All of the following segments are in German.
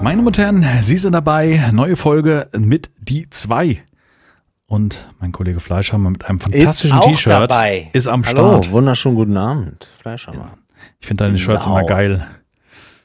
Meine Damen und Herren, Sie sind dabei. Neue Folge mit die zwei. Und mein Kollege Fleischhammer mit einem fantastischen T-Shirt ist am Hallo, Start. Wunderschönen guten Abend, Fleischhammer. Ich finde deine Shirts immer geil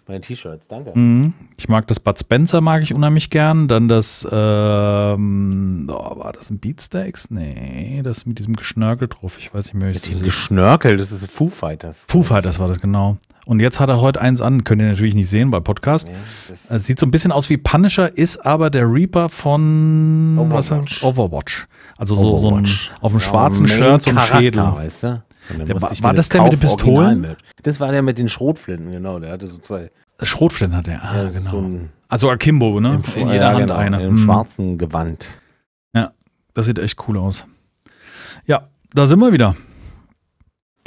meine T-Shirts, danke. Mhm. Ich mag das Bud Spencer, mag ich unheimlich gern. Dann das, ähm, oh, war das ein Beatsteaks? Nee, das mit diesem Geschnörkel drauf. Ich weiß nicht mehr, wie Mit diesem Geschnörkel, das ist Foo Fighters. Foo Fighters war das, genau. Und jetzt hat er heute eins an, könnt ihr natürlich nicht sehen bei Podcast. Nee, das äh, sieht so ein bisschen aus wie Punisher, ist aber der Reaper von Overwatch. Was Overwatch. Also so, Overwatch. so ein, auf dem schwarzen ja, Shirt so ein Schädel. Weißt du? Der, war, war das, der mit den Pistolen? Ne? Das war der mit den Schrotflinten, genau. Der hatte so zwei. Schrotflinten hat er, ah, ja, genau. So ein, also Akimbo, ne? Im, in jeder ja, Hand genau, eine. Im hm. schwarzen Gewand. Ja, das sieht echt cool aus. Ja, da sind wir wieder.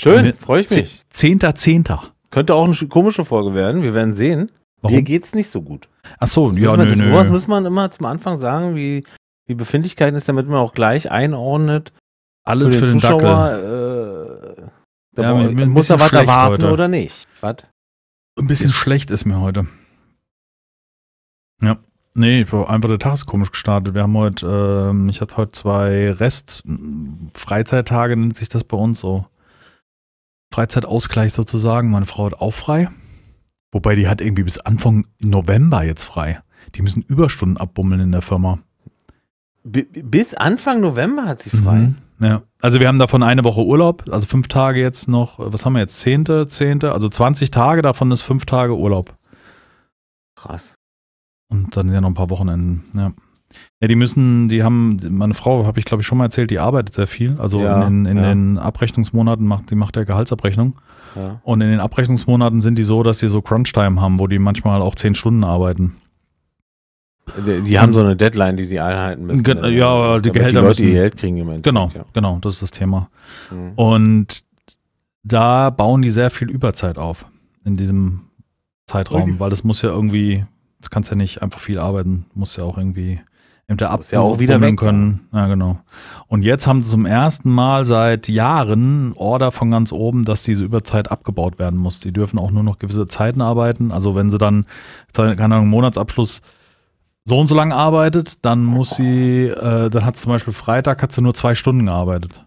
Schön, freue ich mich. Zehnter, Zehnter. Könnte auch eine komische Folge werden, wir werden sehen. Warum? Dir geht's nicht so gut. Ach so, das ja, nö, das, nö. Was muss man immer zum Anfang sagen, wie, wie Befindlichkeiten ist, damit man auch gleich einordnet. Alles für den, für den Zuschauer, Dackel. Äh, ja, boah, muss er was erwarten heute. oder nicht? Was? Ein bisschen ist schlecht ist mir heute. Ja. Nee, einfach der Tag ist komisch gestartet. Wir haben heute, ähm, ich hatte heute zwei Rest-Freizeittage, nennt sich das bei uns so. Freizeitausgleich sozusagen. Meine Frau hat auch frei. Wobei die hat irgendwie bis Anfang November jetzt frei. Die müssen Überstunden abbummeln in der Firma. bis Anfang November hat sie frei? Mhm. Ja. Also wir haben davon eine Woche Urlaub, also fünf Tage jetzt noch, äh, was haben wir jetzt? Zehnte, zehnte, also 20 Tage davon ist fünf Tage Urlaub. Krass. Und dann sind ja noch ein paar Wochenenden, ja. Ja, die müssen, die haben, meine Frau, habe ich glaube ich schon mal erzählt, die arbeitet sehr viel. Also ja, in, in ja. den Abrechnungsmonaten macht, die macht ja Gehaltsabrechnung. Ja. Und in den Abrechnungsmonaten sind die so, dass sie so Crunch-Time haben, wo die manchmal auch zehn Stunden arbeiten. Die haben so eine Deadline, die sie einhalten müssen. Ge ja, die Gehälter die Leute müssen. Geld kriegen im Genau, ja. genau, das ist das Thema. Mhm. Und da bauen die sehr viel Überzeit auf in diesem Zeitraum, okay. weil das muss ja irgendwie, du kannst ja nicht einfach viel arbeiten, muss ja auch irgendwie der Ab ja auch wieder weg können. Ja. ja, genau. Und jetzt haben sie zum ersten Mal seit Jahren Order von ganz oben, dass diese Überzeit abgebaut werden muss. Die dürfen auch nur noch gewisse Zeiten arbeiten. Also wenn sie dann, keine Ahnung, Monatsabschluss so und so lange arbeitet, dann muss sie, äh, dann hat zum Beispiel Freitag hat sie nur zwei Stunden gearbeitet.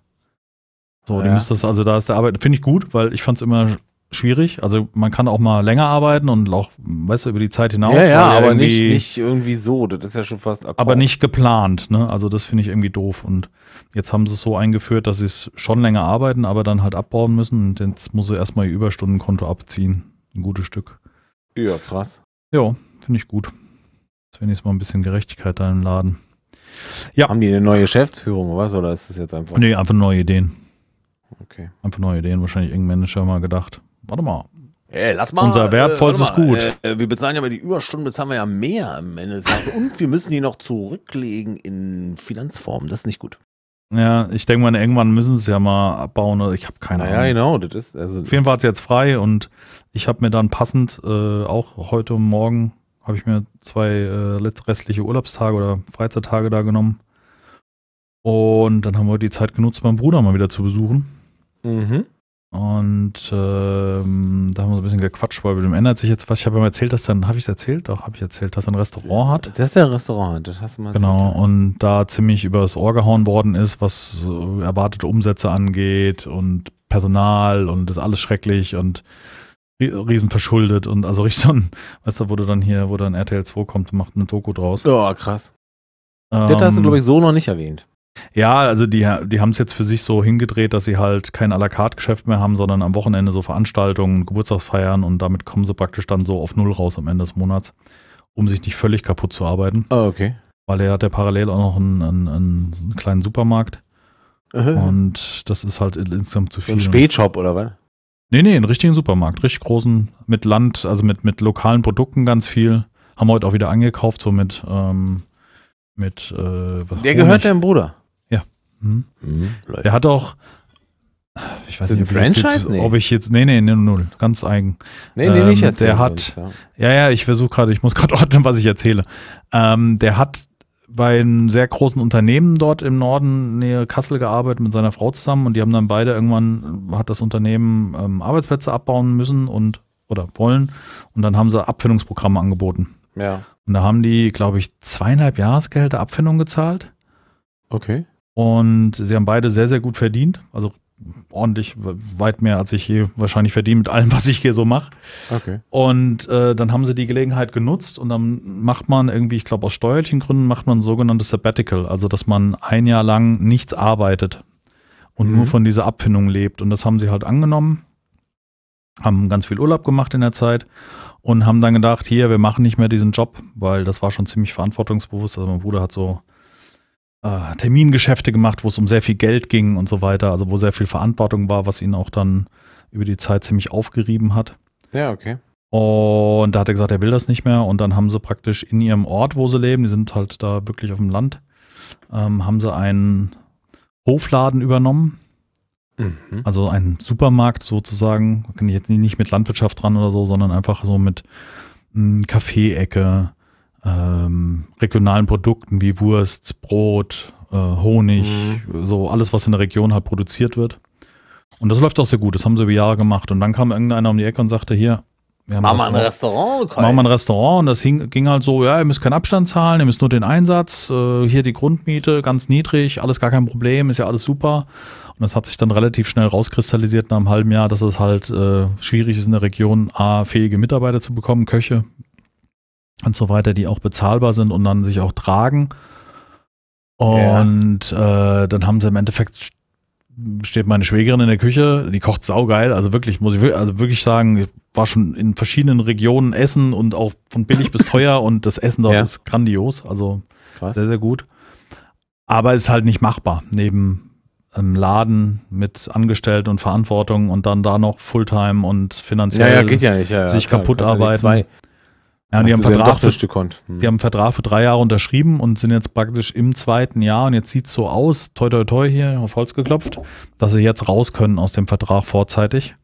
So, ja. die müsste das, also da ist der Arbeit, finde ich gut, weil ich fand es immer schwierig. Also man kann auch mal länger arbeiten und auch, weißt du, über die Zeit hinaus. Ja, ja, aber nicht, nicht irgendwie so, das ist ja schon fast Akkord. Aber nicht geplant, ne? Also das finde ich irgendwie doof. Und jetzt haben sie es so eingeführt, dass sie es schon länger arbeiten, aber dann halt abbauen müssen. Und jetzt muss sie erstmal ihr Überstundenkonto abziehen. Ein gutes Stück. Ja, krass. Ja, finde ich gut. Ist wenigstens mal ein bisschen Gerechtigkeit da im Laden. Ja. Haben die eine neue Geschäftsführung oder was? Oder ist das jetzt einfach? Nee, einfach neue Ideen. Okay. Einfach neue Ideen. Wahrscheinlich irgendein Manager mal gedacht. Warte mal. Ey, lass mal. Unser wertvollstes äh, voll gut. Äh, wir bezahlen ja mal die Überstunden, bezahlen wir ja mehr im Ende Und wir müssen die noch zurücklegen in Finanzform. Das ist nicht gut. Ja, ich denke mal, irgendwann müssen sie es ja mal abbauen. Ich habe keine naja, Ahnung. Ja, genau. Das ist also Auf jeden Fall hat es jetzt frei und ich habe mir dann passend äh, auch heute Morgen habe ich mir zwei äh, restliche Urlaubstage oder Freizeittage da genommen. Und dann haben wir die Zeit genutzt, meinen Bruder mal wieder zu besuchen. Mhm. Und ähm, da haben wir so ein bisschen gequatscht, weil mit dem ändert sich jetzt was. Ich habe ihm erzählt, dass dann, habe ich es erzählt? Doch, habe ich erzählt, dass er ein Restaurant hat. Dass er ein Restaurant hat, das hast du mal Genau, erzählt, ja. und da ziemlich übers Ohr gehauen worden ist, was äh, erwartete Umsätze angeht und Personal und das ist alles schrecklich und riesen verschuldet und also richtig so ein, weißt du, wo du dann hier, wo dann RTL 2 kommt und macht eine Doku draus. Ja, oh, krass. Ähm, das hast du, ähm, glaube ich, so noch nicht erwähnt. Ja, also die, die haben es jetzt für sich so hingedreht, dass sie halt kein à la carte Geschäft mehr haben, sondern am Wochenende so Veranstaltungen, Geburtstagsfeiern und damit kommen sie praktisch dann so auf Null raus am Ende des Monats, um sich nicht völlig kaputt zu arbeiten. Ah, oh, okay. Weil er hat ja parallel auch noch einen, einen, einen kleinen Supermarkt. Uh -huh. Und das ist halt insgesamt zu viel. Ein Spätshop oder was? Nee, nee, einen richtigen Supermarkt, richtig großen, mit Land, also mit, mit lokalen Produkten ganz viel. Haben wir heute auch wieder angekauft, so mit, ähm, mit, äh, was Der gehört deinem Bruder. Ja. Hm. Mhm, mhm Der hat auch, ich weiß nicht, ob, Franchise? Ich jetzt, nee. ob ich jetzt, nee, nee, nee, null, ganz eigen. Nee, nee, ähm, nicht erzählen. Der hat, sonst, ja. ja, ja, ich versuche gerade, ich muss gerade ordnen, was ich erzähle. Ähm, der hat bei einem sehr großen Unternehmen dort im Norden, nähe Kassel, gearbeitet mit seiner Frau zusammen und die haben dann beide irgendwann, äh, hat das Unternehmen ähm, Arbeitsplätze abbauen müssen und oder wollen und dann haben sie Abfindungsprogramme angeboten. Ja. Und da haben die, glaube ich, zweieinhalb Jahresgehälter Abfindung gezahlt. Okay. Und sie haben beide sehr, sehr gut verdient, also ordentlich weit mehr, als ich je wahrscheinlich verdiene mit allem, was ich hier so mache. Okay. Und äh, dann haben sie die Gelegenheit genutzt und dann macht man irgendwie, ich glaube aus steuerlichen Gründen, macht man ein sogenanntes Sabbatical, also dass man ein Jahr lang nichts arbeitet und mhm. nur von dieser Abfindung lebt. Und das haben sie halt angenommen, haben ganz viel Urlaub gemacht in der Zeit und haben dann gedacht, hier, wir machen nicht mehr diesen Job, weil das war schon ziemlich verantwortungsbewusst. Also mein Bruder hat so äh, Termingeschäfte gemacht, wo es um sehr viel Geld ging und so weiter, also wo sehr viel Verantwortung war, was ihn auch dann über die Zeit ziemlich aufgerieben hat. Ja, okay. Und da hat er gesagt, er will das nicht mehr. Und dann haben sie praktisch in ihrem Ort, wo sie leben, die sind halt da wirklich auf dem Land, ähm, haben sie einen Hofladen übernommen. Mhm. Also einen Supermarkt sozusagen. Kann ich jetzt nicht mit Landwirtschaft dran oder so, sondern einfach so mit hm, Kaffee-Ecke. Kaffeeecke, ähm, regionalen Produkten wie Wurst, Brot, äh, Honig, mhm. so alles, was in der Region halt produziert wird. Und das läuft auch sehr gut, das haben sie über Jahre gemacht. Und dann kam irgendeiner um die Ecke und sagte, hier, wir machen wir ein Restaurant. Machen wir ein Restaurant und das hing, ging halt so, ja, ihr müsst keinen Abstand zahlen, ihr müsst nur den Einsatz, äh, hier die Grundmiete, ganz niedrig, alles gar kein Problem, ist ja alles super. Und das hat sich dann relativ schnell rauskristallisiert nach einem halben Jahr, dass es halt äh, schwierig ist in der Region, A, fähige Mitarbeiter zu bekommen, Köche, und so weiter, die auch bezahlbar sind und dann sich auch tragen. Und ja. äh, dann haben sie im Endeffekt steht meine Schwägerin in der Küche, die kocht saugeil, also wirklich, muss ich also wirklich sagen, ich war schon in verschiedenen Regionen essen und auch von billig bis teuer und das Essen da ja. ist grandios, also Krass. sehr, sehr gut. Aber ist halt nicht machbar, neben einem Laden mit Angestellten und Verantwortung und dann da noch Fulltime und finanziell ja, ja, nicht, sich klar, kaputt arbeiten. Ja, und die haben, Vertrag für, hm. die haben einen Vertrag für drei Jahre unterschrieben und sind jetzt praktisch im zweiten Jahr und jetzt sieht es so aus, toi toi toi hier auf Holz geklopft, dass sie jetzt raus können aus dem Vertrag vorzeitig.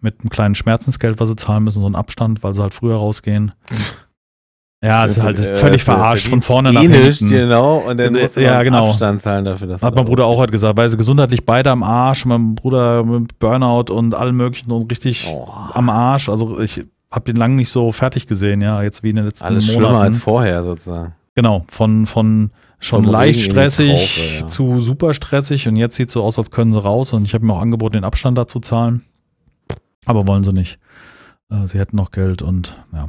Mit einem kleinen Schmerzensgeld, was sie zahlen müssen, so einen Abstand, weil sie halt früher rausgehen. Ja, es ist halt äh, völlig verarscht, von vorne nach hinten. Genau, und dann muss man ja, genau. Abstand zahlen dafür. Dass Hat mein Bruder auch heute gesagt, weil sie gesundheitlich beide am Arsch, mein Bruder mit Burnout und allem möglichen und richtig oh. am Arsch. Also ich habe ihn lange nicht so fertig gesehen, ja, jetzt wie in den letzten Alles Monaten. Alles schlimmer als vorher sozusagen. Genau, von, von schon von leicht stressig Traufe, ja. zu super stressig und jetzt sieht es so aus, als können sie raus und ich habe mir auch angeboten, den Abstand dazu zahlen, aber wollen sie nicht. Äh, sie hätten noch Geld und ja.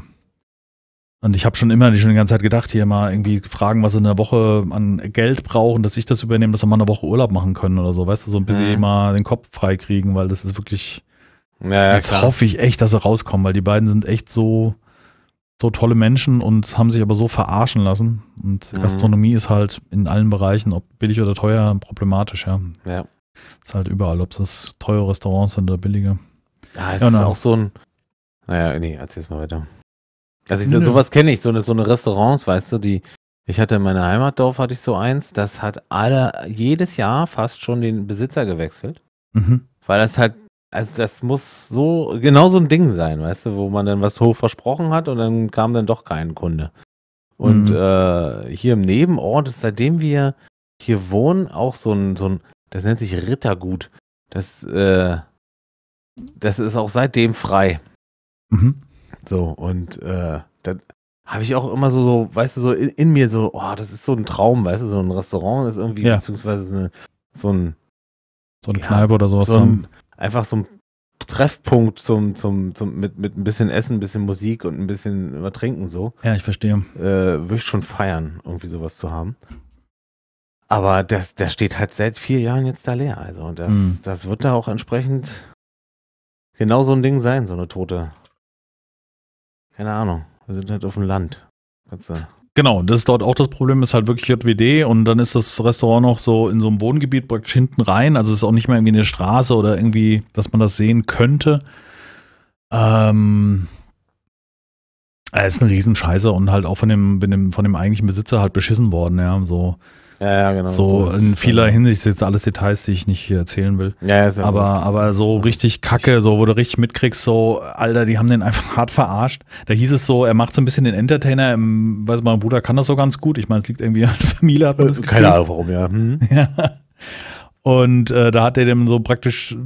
Und ich habe schon immer schon die ganze Zeit gedacht, hier mal irgendwie fragen, was sie in der Woche an Geld brauchen, dass ich das übernehme, dass sie mal eine Woche Urlaub machen können oder so, weißt du, so ein bisschen mhm. mal den Kopf freikriegen, weil das ist wirklich, ja, Jetzt klar. hoffe ich echt, dass sie rauskommen, weil die beiden sind echt so, so tolle Menschen und haben sich aber so verarschen lassen. Und mhm. Gastronomie ist halt in allen Bereichen, ob billig oder teuer, problematisch, ja. Ja. Ist halt überall, ob es teure Restaurants sind oder billige. Ja, es ja, ist auch so ein. Naja, nee, erzähl's mal weiter. Also ich, sowas kenne ich, so eine, so eine Restaurants, weißt du, die, ich hatte in meiner Heimatdorf hatte ich so eins, das hat alle jedes Jahr fast schon den Besitzer gewechselt, mhm. weil das halt also das muss so, genau so ein Ding sein, weißt du, wo man dann was hoch versprochen hat und dann kam dann doch kein Kunde. Und mhm. äh, hier im Nebenort ist, seitdem wir hier wohnen, auch so ein, so ein das nennt sich Rittergut. Das, äh, das ist auch seitdem frei. Mhm. So, und äh, dann habe ich auch immer so, so weißt du, so in, in, mir so, oh, das ist so ein Traum, weißt du, so ein Restaurant ist irgendwie, ja. beziehungsweise so ein. So ein ja, Kneipe oder sowas. So ein, einfach so ein Treffpunkt zum, zum, zum, mit, mit ein bisschen Essen, ein bisschen Musik und ein bisschen was trinken so. Ja, ich verstehe. Äh, Würde ich schon feiern, irgendwie sowas zu haben. Aber das, der steht halt seit vier Jahren jetzt da leer. Also und das, hm. das wird da auch entsprechend genau so ein Ding sein, so eine tote. Keine Ahnung. Wir sind halt auf dem Land. Kannst du Genau, das ist dort auch das Problem, ist halt wirklich JWD und dann ist das Restaurant noch so in so einem Wohngebiet praktisch hinten rein, also es ist auch nicht mehr irgendwie eine Straße oder irgendwie, dass man das sehen könnte. Ähm, es ist ein Riesenscheiße und halt auch von dem, von dem, von dem eigentlichen Besitzer halt beschissen worden, ja, so. Ja, ja, genau. So, in vieler also. Hinsicht sind jetzt alles Details, die ich nicht hier erzählen will. Ja, ist ja, aber, richtig. aber so richtig kacke, so wo du richtig mitkriegst, so, Alter, die haben den einfach hart verarscht. Da hieß es so, er macht so ein bisschen den Entertainer, im, weiß mein Bruder kann das so ganz gut. Ich meine, es liegt irgendwie an der Familie. Hat das äh, Keine Ahnung warum, ja. Hm. ja. Und äh, da hat er dem so praktisch,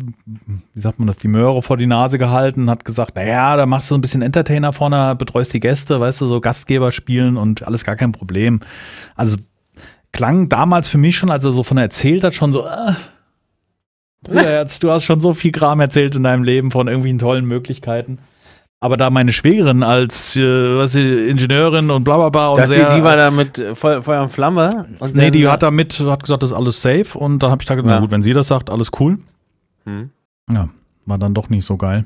wie sagt man das, die Möhre vor die Nase gehalten und hat gesagt, naja, da machst du so ein bisschen Entertainer vorne, betreust die Gäste, weißt du, so Gastgeber spielen und alles gar kein Problem. Also klang damals für mich schon, als er so von erzählt hat, schon so. Äh, Bruder, du hast schon so viel Kram erzählt in deinem Leben von irgendwelchen tollen Möglichkeiten. Aber da meine Schwägerin als äh, was sie, Ingenieurin und bla bla bla und sehr, die, die war da mit äh, Feuer und Flamme. Und nee, die hat da mit, hat gesagt, das ist alles safe. Und dann habe ich gedacht, ja. na gut, wenn sie das sagt, alles cool. Hm. Ja, war dann doch nicht so geil.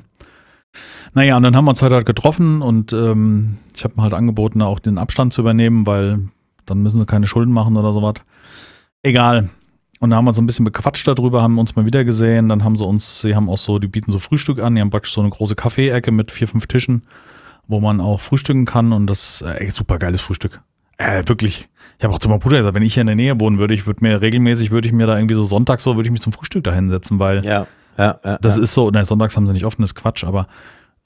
Naja, und dann haben wir uns heute halt getroffen und ähm, ich habe mir halt angeboten, auch den Abstand zu übernehmen, weil dann müssen sie keine Schulden machen oder sowas. Egal. Und da haben wir so ein bisschen bequatscht darüber, haben uns mal wieder gesehen. Dann haben sie uns, sie haben auch so, die bieten so Frühstück an. Die haben praktisch so eine große Kaffeeecke mit vier, fünf Tischen, wo man auch frühstücken kann. Und das ist äh, super geiles Frühstück. Äh, wirklich. Ich habe auch zu meinem Bruder gesagt, wenn ich hier in der Nähe wohnen würde, ich würde mir regelmäßig, würde ich mir da irgendwie so sonntags so, würde ich mich zum Frühstück da hinsetzen, weil ja, ja, ja, das ist so, nein, sonntags haben sie nicht offen, ist Quatsch, aber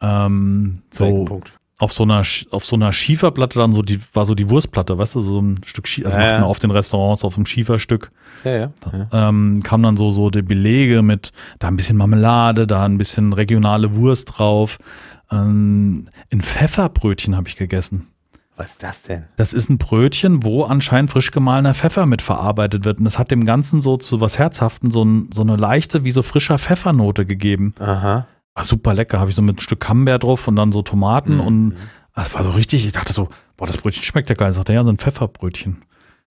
ähm, so, auf so einer auf so einer Schieferplatte dann so die war so die Wurstplatte, weißt du, so ein Stück Schiefer, also ja, macht man auf den Restaurants auf dem Schieferstück. Ja, ja. ja. Ähm, kam dann so so die Belege mit da ein bisschen Marmelade, da ein bisschen regionale Wurst drauf. Ähm, ein Pfefferbrötchen habe ich gegessen. Was ist das denn? Das ist ein Brötchen, wo anscheinend frisch gemahlener Pfeffer mit verarbeitet wird. Und das hat dem Ganzen so zu was Herzhaften so, ein, so eine leichte, wie so frischer Pfeffernote gegeben. Aha war ah, super lecker. Habe ich so mit ein Stück Camembert drauf und dann so Tomaten mhm. und mhm. das war so richtig, ich dachte so, boah, das Brötchen schmeckt ja geil. Ich er, ja, so ein Pfefferbrötchen.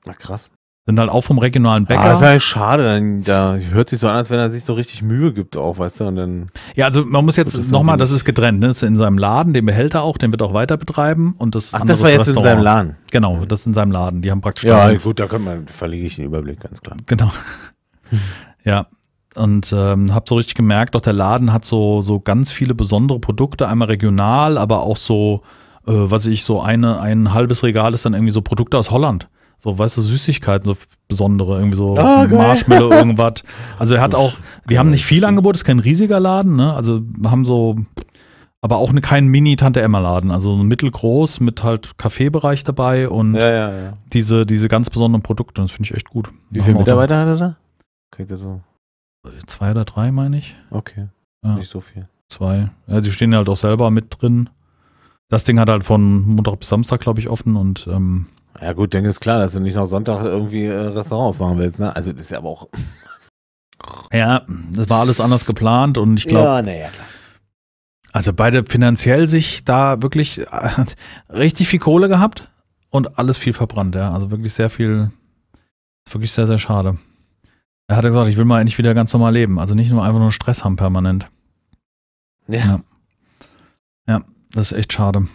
Na krass. Sind halt auch vom regionalen Bäcker. Ah, das ist halt schade, dann, da hört sich so an, als wenn er sich so richtig Mühe gibt auch, weißt du, und dann. Ja, also man muss jetzt nochmal, das ist getrennt, ne? Das ist in seinem Laden, den behält er auch, den wird auch weiter betreiben und das Ach, das war jetzt Restaurant. in seinem Laden. Genau, das ist in seinem Laden, die haben praktisch. Ja, gut, da kann man, verlege ich den Überblick, ganz klar. Genau. ja, und ähm, habe so richtig gemerkt, doch der Laden hat so, so ganz viele besondere Produkte, einmal regional, aber auch so, äh, was ich, so eine, ein halbes Regal ist dann irgendwie so Produkte aus Holland. So, weißt du, Süßigkeiten, so besondere, irgendwie so okay. Ah, Marshmallow, irgendwas. Also er hat auch, die haben nicht viel Angebot, ist kein riesiger Laden, ne? Also haben so, aber auch eine, kein Mini-Tante-Emma-Laden, also so mittelgroß mit halt Kaffeebereich dabei und ja, ja, ja. Diese, diese ganz besonderen Produkte. Das finde ich echt gut. Wie viele Mitarbeiter hat er da? Kriegt er so Zwei oder drei, meine ich. Okay. Ja. Nicht so viel. Zwei. Ja, die stehen halt auch selber mit drin. Das Ding hat halt von Montag bis Samstag, glaube ich, offen und. Ähm, ja, gut, dann ist klar, dass du nicht noch Sonntag irgendwie äh, Restaurant aufmachen willst, ne? Also, das ist ja aber auch. Ja, das war alles anders geplant und ich glaube. Ja, naja, klar. Also, beide finanziell sich da wirklich äh, richtig viel Kohle gehabt und alles viel verbrannt, ja. Also wirklich sehr viel. Wirklich sehr, sehr schade. Er hat gesagt, ich will mal endlich wieder ganz normal leben. Also nicht nur einfach nur Stress haben permanent. Ja. Ja, ja das ist echt schade.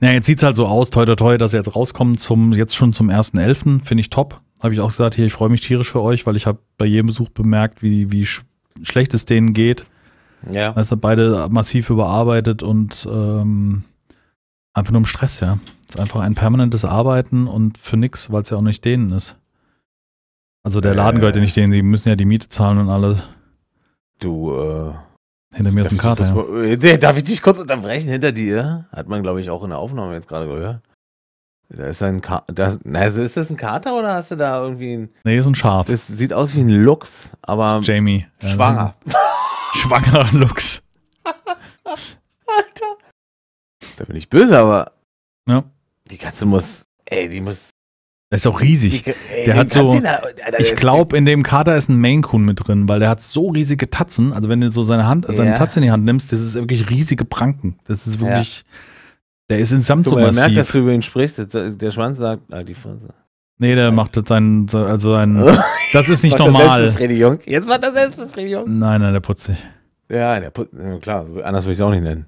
Naja, jetzt sieht es halt so aus, toi toi toi, dass er jetzt rauskommt zum, jetzt schon zum 1.11. Finde ich top. Habe ich auch gesagt, hier, ich freue mich tierisch für euch, weil ich habe bei jedem Besuch bemerkt, wie, wie sch schlecht es denen geht. Ja. Also beide massiv überarbeitet und ähm, einfach nur im Stress, ja. Es ist einfach ein permanentes Arbeiten und für nichts, weil es ja auch nicht denen ist. Also der Laden gehört ja nicht denen, sie müssen ja die Miete zahlen und alles. Du, äh. Hinter mir ist ein Kater. ja. Äh, darf ich dich kurz unterbrechen? Hinter dir hat man, glaube ich, auch in der Aufnahme jetzt gerade gehört. Da ist ein Kater. Also ist das ein Kater oder hast du da irgendwie ein. Nee, ist ein Schaf. Das sieht aus wie ein Luchs, aber. Ist Jamie. Schwanger. Äh, schwanger Luchs. Alter. Da bin ich böse, aber. Ja. Die Katze muss. Ey, die muss das ist auch riesig. Die, der hat so, Katzina, ich glaube, in dem Kater ist ein Maine Coon mit drin, weil der hat so riesige Tatzen. Also wenn du so seine Hand, seine Tatze in die Hand nimmst, das ist wirklich riesige Pranken. Das ist wirklich, ja. der ist insgesamt du, so massiv. Man merkt, dass du über ihn sprichst. Der Schwanz sagt, ah, die Pflanze. Nee, der macht jetzt seinen, also sein, das ist nicht normal. Jetzt macht er selbst Jung. Nein, nein, der putzt sich. Ja, der putzt, klar, anders würde ich es auch nicht nennen.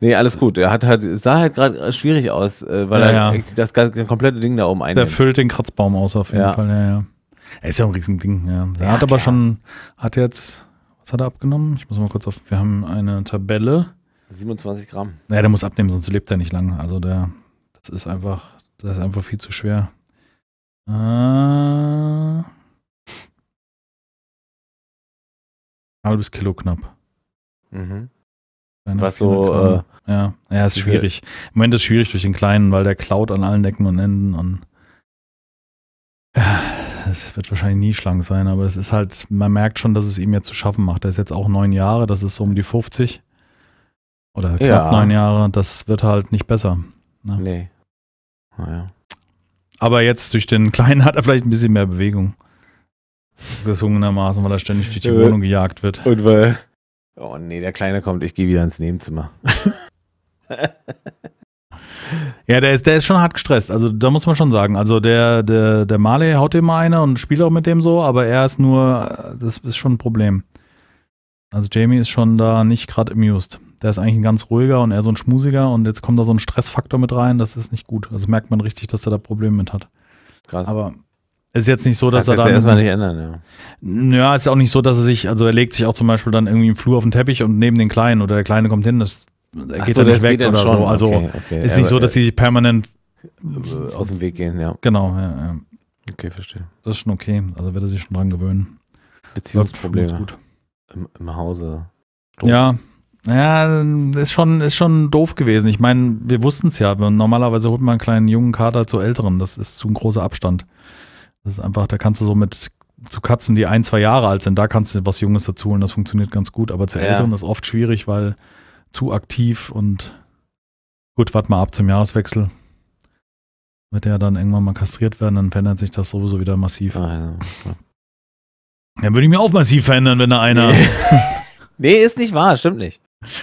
Nee, alles gut. Er hat halt, sah halt gerade schwierig aus, äh, weil ja, er ja. das ganze komplette Ding da oben einnimmt. Der füllt den Kratzbaum aus auf jeden ja. Fall, ja, ja. Er ist ja ein Riesending, ja. Er hat aber schon, hat jetzt, was hat er abgenommen? Ich muss mal kurz auf, wir haben eine Tabelle. 27 Gramm. Naja, der muss abnehmen, sonst lebt er nicht lange. Also der, das ist einfach, das ist einfach viel zu schwer. Äh, halbes Kilo knapp. Mhm. Kleiner was so. Äh, ja, ja, ist schwierig. Im Moment ist es schwierig durch den Kleinen, weil der klaut an allen Ecken und Enden und. Ja, äh, es wird wahrscheinlich nie schlank sein, aber es ist halt, man merkt schon, dass es ihm jetzt zu schaffen macht. Er ist jetzt auch neun Jahre, das ist so um die 50 oder knapp ja. neun Jahre, das wird halt nicht besser. Ne? Nee. Naja. Aber jetzt durch den Kleinen hat er vielleicht ein bisschen mehr Bewegung. Gesungenermaßen, weil er ständig durch die äh, Wohnung gejagt wird. Und weil, Oh nee, der Kleine kommt, ich gehe wieder ins Nebenzimmer. ja, der ist, der ist schon hart gestresst. Also da muss man schon sagen. Also der, der, der Marley haut dem mal eine und spielt auch mit dem so, aber er ist nur, das ist schon ein Problem. Also Jamie ist schon da nicht gerade amused. Der ist eigentlich ein ganz ruhiger und eher so ein Schmusiger und jetzt kommt da so ein Stressfaktor mit rein, das ist nicht gut. Also merkt man richtig, dass er da Probleme mit hat. Krass. Aber ist jetzt nicht so, dass das er dann. erstmal nicht ändern, ja. Naja, ist auch nicht so, dass er sich, also er legt sich auch zum Beispiel dann irgendwie im Flur auf den Teppich und neben den Kleinen oder der Kleine kommt hin, das er geht so, dann nicht weg oder schon. so. Also okay, okay. ist nicht so, dass sie sich permanent äh, aus dem Weg gehen, ja. Genau, ja, ja. Okay, verstehe. Das ist schon okay. Also wird er sich schon dran gewöhnen. Beziehungsprobleme. Im, Im, Hause. Stoß. Ja. Ja, ist schon, ist schon doof gewesen. Ich meine, wir wussten es ja. Normalerweise holt man einen kleinen jungen Kater zu älteren. Das ist zu ein großer Abstand. Das ist einfach, da kannst du so mit zu Katzen, die ein, zwei Jahre alt sind, da kannst du was Junges dazu holen, das funktioniert ganz gut. Aber zu ja. Älteren ist oft schwierig, weil zu aktiv und gut, warte mal ab zum Jahreswechsel. Wird der dann irgendwann mal kastriert werden, dann verändert sich das sowieso wieder massiv. Ah, ja. Dann würde ich mir auch massiv verändern, wenn da einer. Nee. nee, ist nicht wahr, stimmt nicht.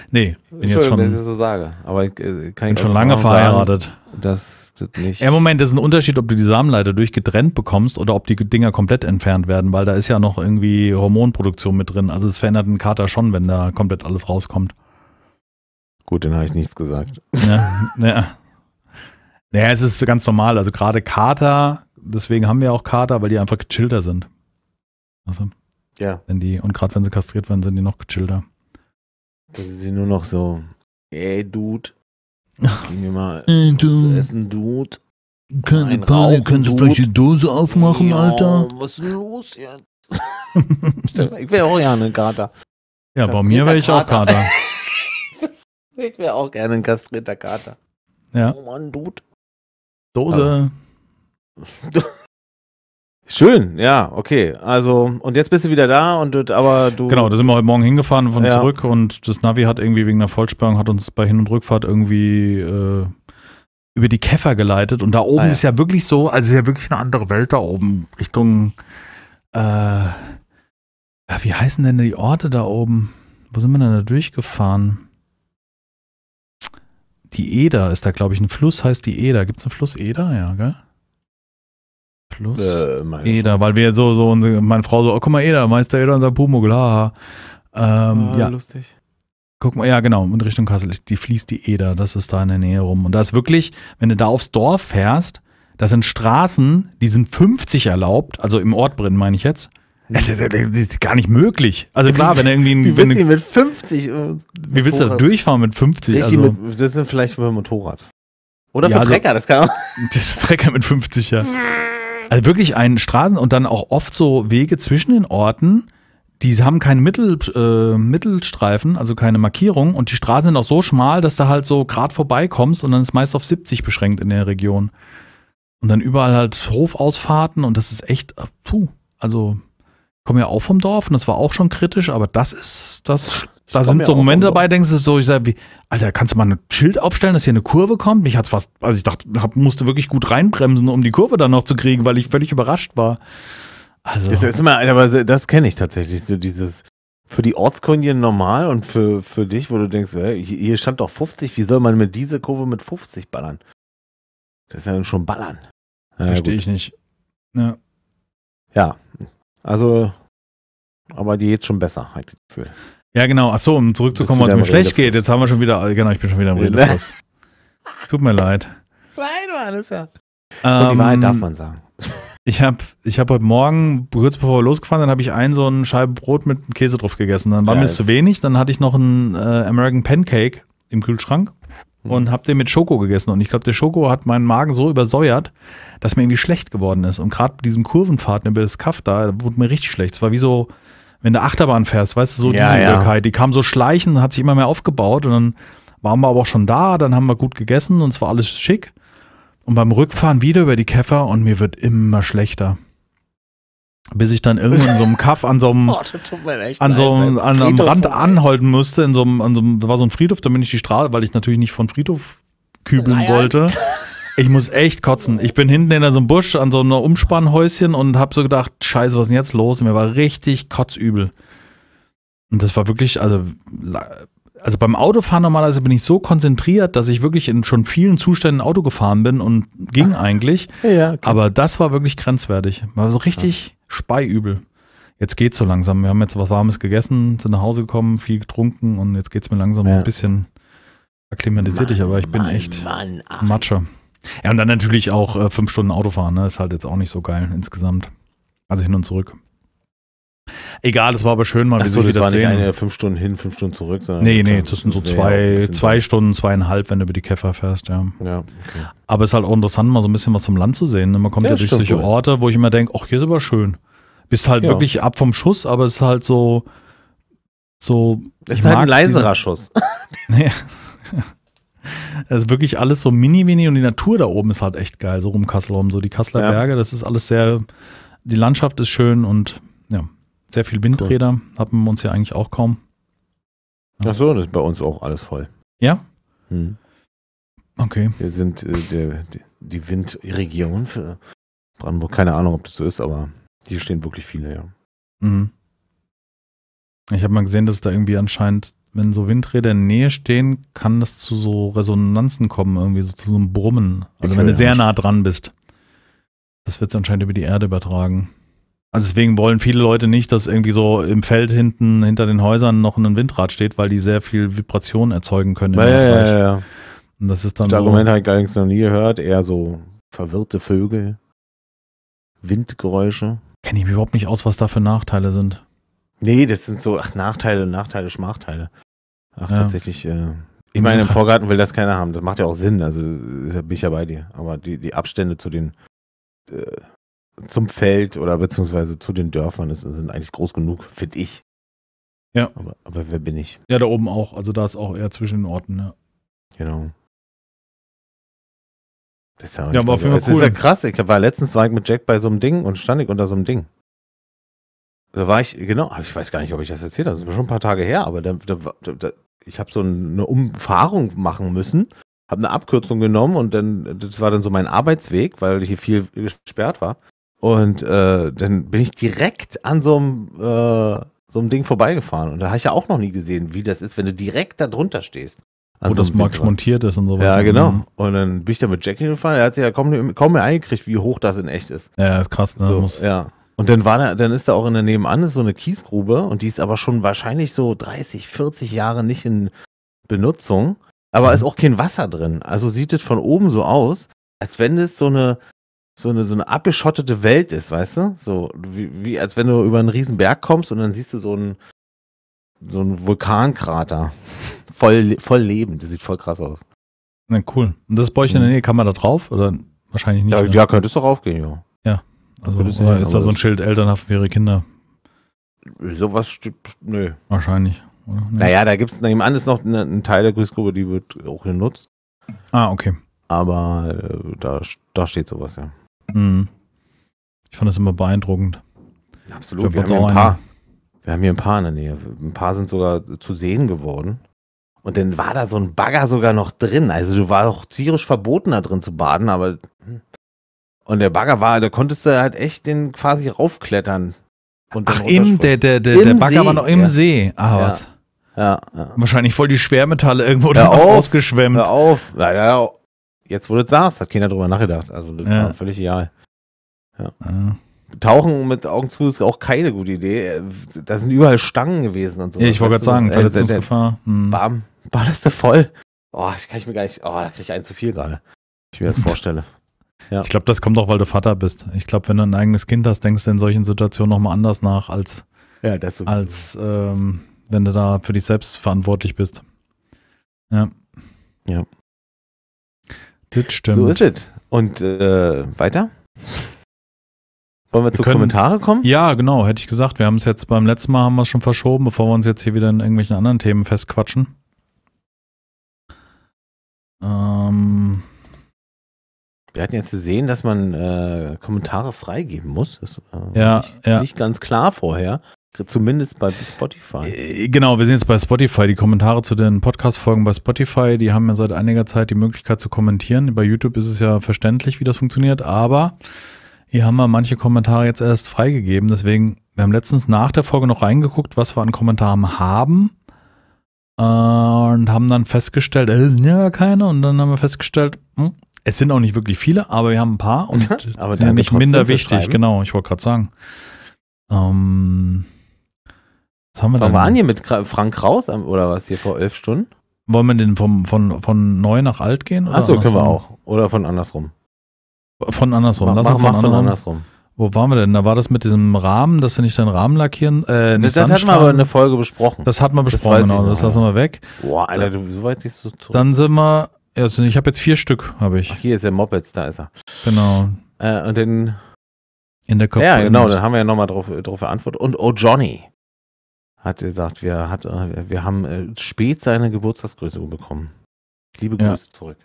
Nee, bin jetzt schon. Dass ich so sage. Aber ich, äh, kann bin ich schon lange verheiratet. Sagen, dass das nicht. Ja, Moment, das ist ein Unterschied, ob du die Samenleiter durchgetrennt bekommst oder ob die Dinger komplett entfernt werden, weil da ist ja noch irgendwie Hormonproduktion mit drin. Also es verändert den Kater schon, wenn da komplett alles rauskommt. Gut, dann habe ich nichts gesagt. Ja, ja. Naja, es ist ganz normal. Also gerade Kater, deswegen haben wir auch Kater, weil die einfach gechillter sind. Also, ja. Wenn die, und gerade wenn sie kastriert werden, sind die noch gechillter. Das ist nur noch so, ey, Dude, gehen wir mal ey, du. was essen, Dude. Keine Panik, kannst du gleich die Dose aufmachen, ja, Alter? Was ist los jetzt? ich wäre auch gerne ein Kater. Ja, bei mir wäre ich auch Kater. ich wäre auch gerne ein kastrierter Kater. Ja. Oh Mann, Dude. Dose. Schön, ja, okay. Also, und jetzt bist du wieder da und aber du. Genau, da sind wir heute Morgen hingefahren von ja. zurück und das Navi hat irgendwie wegen der Vollsperrung hat uns bei Hin- und Rückfahrt irgendwie äh, über die Käfer geleitet. Und da oben ah, ja. ist ja wirklich so, also ist ja wirklich eine andere Welt da oben, Richtung äh, ja, wie heißen denn die Orte da oben? Wo sind wir denn da durchgefahren? Die Eder ist da, glaube ich, ein Fluss heißt die Eder. Gibt es einen Fluss Eder? Ja, gell? Plus äh, Eder, weil wir so, so unsere, meine Frau so, oh, guck mal, Eder, Meister Eder, unser Pumogel, haha. Ähm, ah, ja. lustig. Guck mal, ja, genau, in Richtung Kassel die fließt die Eder, das ist da in der Nähe rum. Und da ist wirklich, wenn du da aufs Dorf fährst, das sind Straßen, die sind 50 erlaubt, also im Ort drin, meine ich jetzt. Hm. Äh, das ist gar nicht möglich. Also klar, wenn irgendwie ein. Wie willst du mit 50? Äh, wie willst du da durchfahren mit 50? also, mit, das sind vielleicht für ein Motorrad. Oder für ja, also- Trecker, also, das kann auch. Das ist Trecker mit 50, ja. Also wirklich ein Straßen und dann auch oft so Wege zwischen den Orten, die haben keinen Mittel, äh, Mittelstreifen, also keine Markierung. Und die Straßen sind auch so schmal, dass du halt so gerade vorbeikommst und dann ist meist auf 70 beschränkt in der Region. Und dann überall halt Hofausfahrten und das ist echt, puh, also ich komme ja auch vom Dorf und das war auch schon kritisch, aber das ist, das da sind so Momente dabei, denkst du so, ich sag, wie, Alter, kannst du mal ein Schild aufstellen, dass hier eine Kurve kommt? Mich hat's fast, also ich dachte, hab, musste wirklich gut reinbremsen, um die Kurve dann noch zu kriegen, weil ich völlig überrascht war. Also. Das ist immer, aber das kenne ich tatsächlich, so dieses für die Ortskundigen normal und für, für dich, wo du denkst, hey, hier stand doch 50, wie soll man mit dieser Kurve mit 50 ballern? Das ist ja dann schon ballern. Naja, Verstehe ich nicht. Ja. ja, also aber die jetzt schon besser, halt Gefühl. Ja, genau. Achso, um zurückzukommen, was mir schlecht Redefluss. geht. Jetzt haben wir schon wieder, genau, ich bin schon wieder im Redefluss. Tut mir leid. Nein, war ist ja. Ähm, die Wahrheit ähm, darf man sagen. Ich habe ich hab heute Morgen, kurz bevor wir losgefahren sind, habe ich einen so eine Scheibe Brot mit Käse drauf gegessen. Dann war ja, mir zu wenig. Dann hatte ich noch einen äh, American Pancake im Kühlschrank hm. und habe den mit Schoko gegessen. Und ich glaube, der Schoko hat meinen Magen so übersäuert, dass mir irgendwie schlecht geworden ist. Und gerade bei diesem Kurvenfahrten über das Kaff da, wurde mir richtig schlecht. Es war wie so, wenn du Achterbahn fährst, weißt du, so ja, ja. die kam so schleichend, hat sich immer mehr aufgebaut und dann waren wir aber auch schon da, dann haben wir gut gegessen und es war alles schick. Und beim Rückfahren wieder über die Käfer und mir wird immer schlechter. Bis ich dann irgendwann in so einem Kaff an so einem, oh, an so einem, an einem Rand anhalten musste, in so einem, an so einem, da war so ein Friedhof, da bin ich die Straße, weil ich natürlich nicht von Friedhof kübeln Leier. wollte. Ich muss echt kotzen. Ich bin hinten in so einem Busch an so einem Umspannhäuschen und habe so gedacht, scheiße, was ist denn jetzt los? Und mir war richtig kotzübel. Und das war wirklich, also, also beim Autofahren normalerweise bin ich so konzentriert, dass ich wirklich in schon vielen Zuständen Auto gefahren bin und ging eigentlich. ja, okay. Aber das war wirklich grenzwertig. War so richtig speiübel. Jetzt geht's so langsam. Wir haben jetzt was Warmes gegessen, sind nach Hause gekommen, viel getrunken und jetzt geht's mir langsam ja. ein bisschen akklimatisiert dich, aber ich bin echt Mann, Matsche. Ja, und dann natürlich auch äh, fünf Stunden Autofahren, ne? Ist halt jetzt auch nicht so geil insgesamt. Also hin und zurück. Egal, es war aber schön, mal Ach so, das wieder war nicht eine fünf Stunden hin, fünf Stunden zurück. Sondern nee, nee, das sind so zwei, zwei Stunden, zweieinhalb, wenn du über die Käfer fährst, ja. ja okay. Aber es ist halt auch interessant, mal so ein bisschen was vom Land zu sehen. Ne? Man kommt ja, ja durch solche wohl. Orte, wo ich immer denke, ach, hier ist aber schön. Bist halt ja. wirklich ab vom Schuss, aber es ist halt so, so. Es ist halt ein leiserer Schuss. Das also ist wirklich alles so mini-mini und die Natur da oben ist halt echt geil, so rum Kassel rum, so die Kasseler ja. Berge, das ist alles sehr, die Landschaft ist schön und ja, sehr viel Windräder cool. haben wir uns ja eigentlich auch kaum. Ja. Ach so, das ist bei uns auch alles voll. Ja? Hm. Okay. Wir sind äh, der, die, die Windregion für Brandenburg. Keine Ahnung, ob das so ist, aber hier stehen wirklich viele, ja. Mhm. Ich habe mal gesehen, dass es da irgendwie anscheinend wenn so Windräder in Nähe stehen, kann das zu so Resonanzen kommen, irgendwie so zu so einem Brummen. Also ich wenn du sehr nah dran bist. Das wird anscheinend über die Erde übertragen. Also deswegen wollen viele Leute nicht, dass irgendwie so im Feld hinten hinter den Häusern noch ein Windrad steht, weil die sehr viel Vibration erzeugen können. Ja, ja, ja, ja. Und das ist dann das so Argument halt gar nichts noch nie gehört, eher so verwirrte Vögel, Windgeräusche. Kenne ich mich überhaupt nicht aus, was da für Nachteile sind. Nee, das sind so, ach, Nachteile, Nachteile, Schmachteile. Ach, ja. tatsächlich. Äh, ich meine, im Vorgarten will das keiner haben. Das macht ja auch Sinn. Also äh, bin ich ja bei dir. Aber die, die Abstände zu den äh, zum Feld oder beziehungsweise zu den Dörfern ist, sind eigentlich groß genug, finde ich. Ja. Aber, aber, wer bin ich? Ja, da oben auch. Also da ist auch eher zwischen den Orten, ja. Genau. Das ist ja, ja aber cool. Das ist ja krass. Ich war letztens war ich mit Jack bei so einem Ding und stand ich unter so einem Ding. Da war ich, genau, ich weiß gar nicht, ob ich das erzählt habe, das ist schon ein paar Tage her, aber da, da, da, ich habe so eine Umfahrung machen müssen, habe eine Abkürzung genommen und dann, das war dann so mein Arbeitsweg, weil hier viel gesperrt war. Und äh, dann bin ich direkt an so einem, äh, so einem Ding vorbeigefahren. Und da habe ich ja auch noch nie gesehen, wie das ist, wenn du direkt da drunter stehst. Wo so das Max montiert ist und so weiter. Ja, genau. Mhm. Und dann bin ich da mit Jackie gefahren. Er hat sich ja kaum, kaum mehr eingekriegt, wie hoch das in echt ist. Ja, ist krass. Ne? So, muss, ja. Und dann war da, dann ist da auch in der Nebenan ist so eine Kiesgrube und die ist aber schon wahrscheinlich so 30, 40 Jahre nicht in Benutzung. Aber ist auch kein Wasser drin. Also sieht es von oben so aus, als wenn es so eine, so eine, so eine abgeschottete Welt ist, weißt du? So, wie, wie als wenn du über einen riesen Berg kommst und dann siehst du so einen, so einen Vulkankrater. Voll, voll Leben. Das sieht voll krass aus. Na cool. Und das Bäuchchen bei in der mhm. Nähe, kann man da drauf? Oder wahrscheinlich nicht? Ja, ne? ja könnte es doch aufgehen, ja. Ja. Also oder ist da so ein Schild elternhaft für ihre Kinder? Sowas steht, nö. Wahrscheinlich, oder? Nee. Naja, da gibt es nebenan ist noch eine, ein Teil der Grüßgruppe, die wird auch genutzt. Ah, okay. Aber äh, da, da steht sowas, ja. Mhm. Ich fand das immer beeindruckend. Absolut, wir haben, hier ein paar, wir haben hier ein paar in der Nähe. Ein paar sind sogar zu sehen geworden. Und dann war da so ein Bagger sogar noch drin. Also du warst auch tierisch verboten, da drin zu baden, aber hm, und der Bagger war, da konntest du halt echt den quasi raufklettern. Ach, im, der, der, der, Im der Bagger See. war noch im ja. See. Ah, ja. was. Ja, ja, Wahrscheinlich voll die Schwermetalle irgendwo da rausgeschwemmt. Hör auf. Naja, jetzt wo du sagst, hat keiner drüber nachgedacht. Also das war völlig egal. Ja. Tauchen mit Augen zu ist auch keine gute Idee. Da sind überall Stangen gewesen und so. Ja, ich wollte gerade sagen, Verletzungsgefahr. Hm. Bam, ballerst du voll. Oh, ich kann ich mir gar nicht. Oh, da kriege ich einen zu viel gerade. Ich mir das vorstelle. Ja. Ich glaube, das kommt auch, weil du Vater bist. Ich glaube, wenn du ein eigenes Kind hast, denkst du in solchen Situationen nochmal anders nach, als, ja, als ähm, wenn du da für dich selbst verantwortlich bist. Ja. Ja. Das stimmt. So ist es. Und äh, weiter? Wollen wir, wir zu können, Kommentare kommen? Ja, genau, hätte ich gesagt. Wir haben es jetzt beim letzten Mal haben wir es schon verschoben, bevor wir uns jetzt hier wieder in irgendwelchen anderen Themen festquatschen. Ähm, wir hatten jetzt gesehen, dass man äh, Kommentare freigeben muss. Das äh, ja, nicht, ja. nicht ganz klar vorher. Zumindest bei Spotify. Äh, genau, wir sind jetzt bei Spotify. Die Kommentare zu den Podcast-Folgen bei Spotify, die haben ja seit einiger Zeit die Möglichkeit zu kommentieren. Bei YouTube ist es ja verständlich, wie das funktioniert, aber hier haben wir manche Kommentare jetzt erst freigegeben. Deswegen, wir haben letztens nach der Folge noch reingeguckt, was wir an Kommentaren haben. Äh, und haben dann festgestellt, es äh, ja, keine. Und dann haben wir festgestellt, hm, es sind auch nicht wirklich viele, aber wir haben ein paar und aber sind nicht minder wichtig. Genau, ich wollte gerade sagen. Ähm, was haben wir Fangen wir an hier mit Frank Kraus ähm, oder was hier vor elf Stunden? Wollen wir denn vom, von, von neu nach alt gehen? Achso, können wir auch. Oder von andersrum. Von andersrum. Mach, Lass mach, von, mach andersrum. von andersrum. Wo waren wir denn? Da war das mit diesem Rahmen, dass sie nicht deinen Rahmen lackieren. Äh, das, das hatten wir aber in der Folge besprochen. Das hatten wir besprochen, das genau. Das lassen wir weg. Boah, Alter, du, so weit siehst du zurück. Dann sind wir also ich habe jetzt vier Stück, habe ich. Ach, hier ist der Mopeds, da ist er. Genau. Äh, und den. In der Kopf. Ja, genau, dann haben wir ja nochmal drauf, drauf geantwortet. Und Oh Johnny hat gesagt, wir, hat, äh, wir haben äh, spät seine Geburtstagsgrüße bekommen. Liebe Grüße ja. zurück.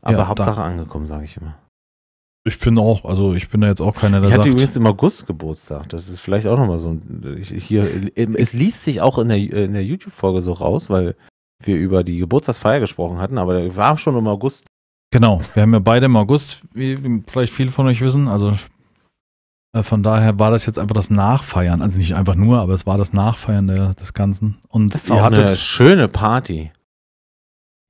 Aber ja, Hauptsache da. angekommen, sage ich immer. Ich bin auch, also ich bin da jetzt auch keiner, der Ich hatte sagt, übrigens im August Geburtstag. Das ist vielleicht auch nochmal so ein. Hier, es liest sich auch in der, äh, in der YouTube-Folge so raus, weil wir über die Geburtstagsfeier gesprochen hatten, aber der war schon im August. Genau, wir haben ja beide im August, wie vielleicht viele von euch wissen. Also äh, von daher war das jetzt einfach das Nachfeiern. Also nicht einfach nur, aber es war das Nachfeiern der, des Ganzen. Und das war ihr hattet, eine schöne Party.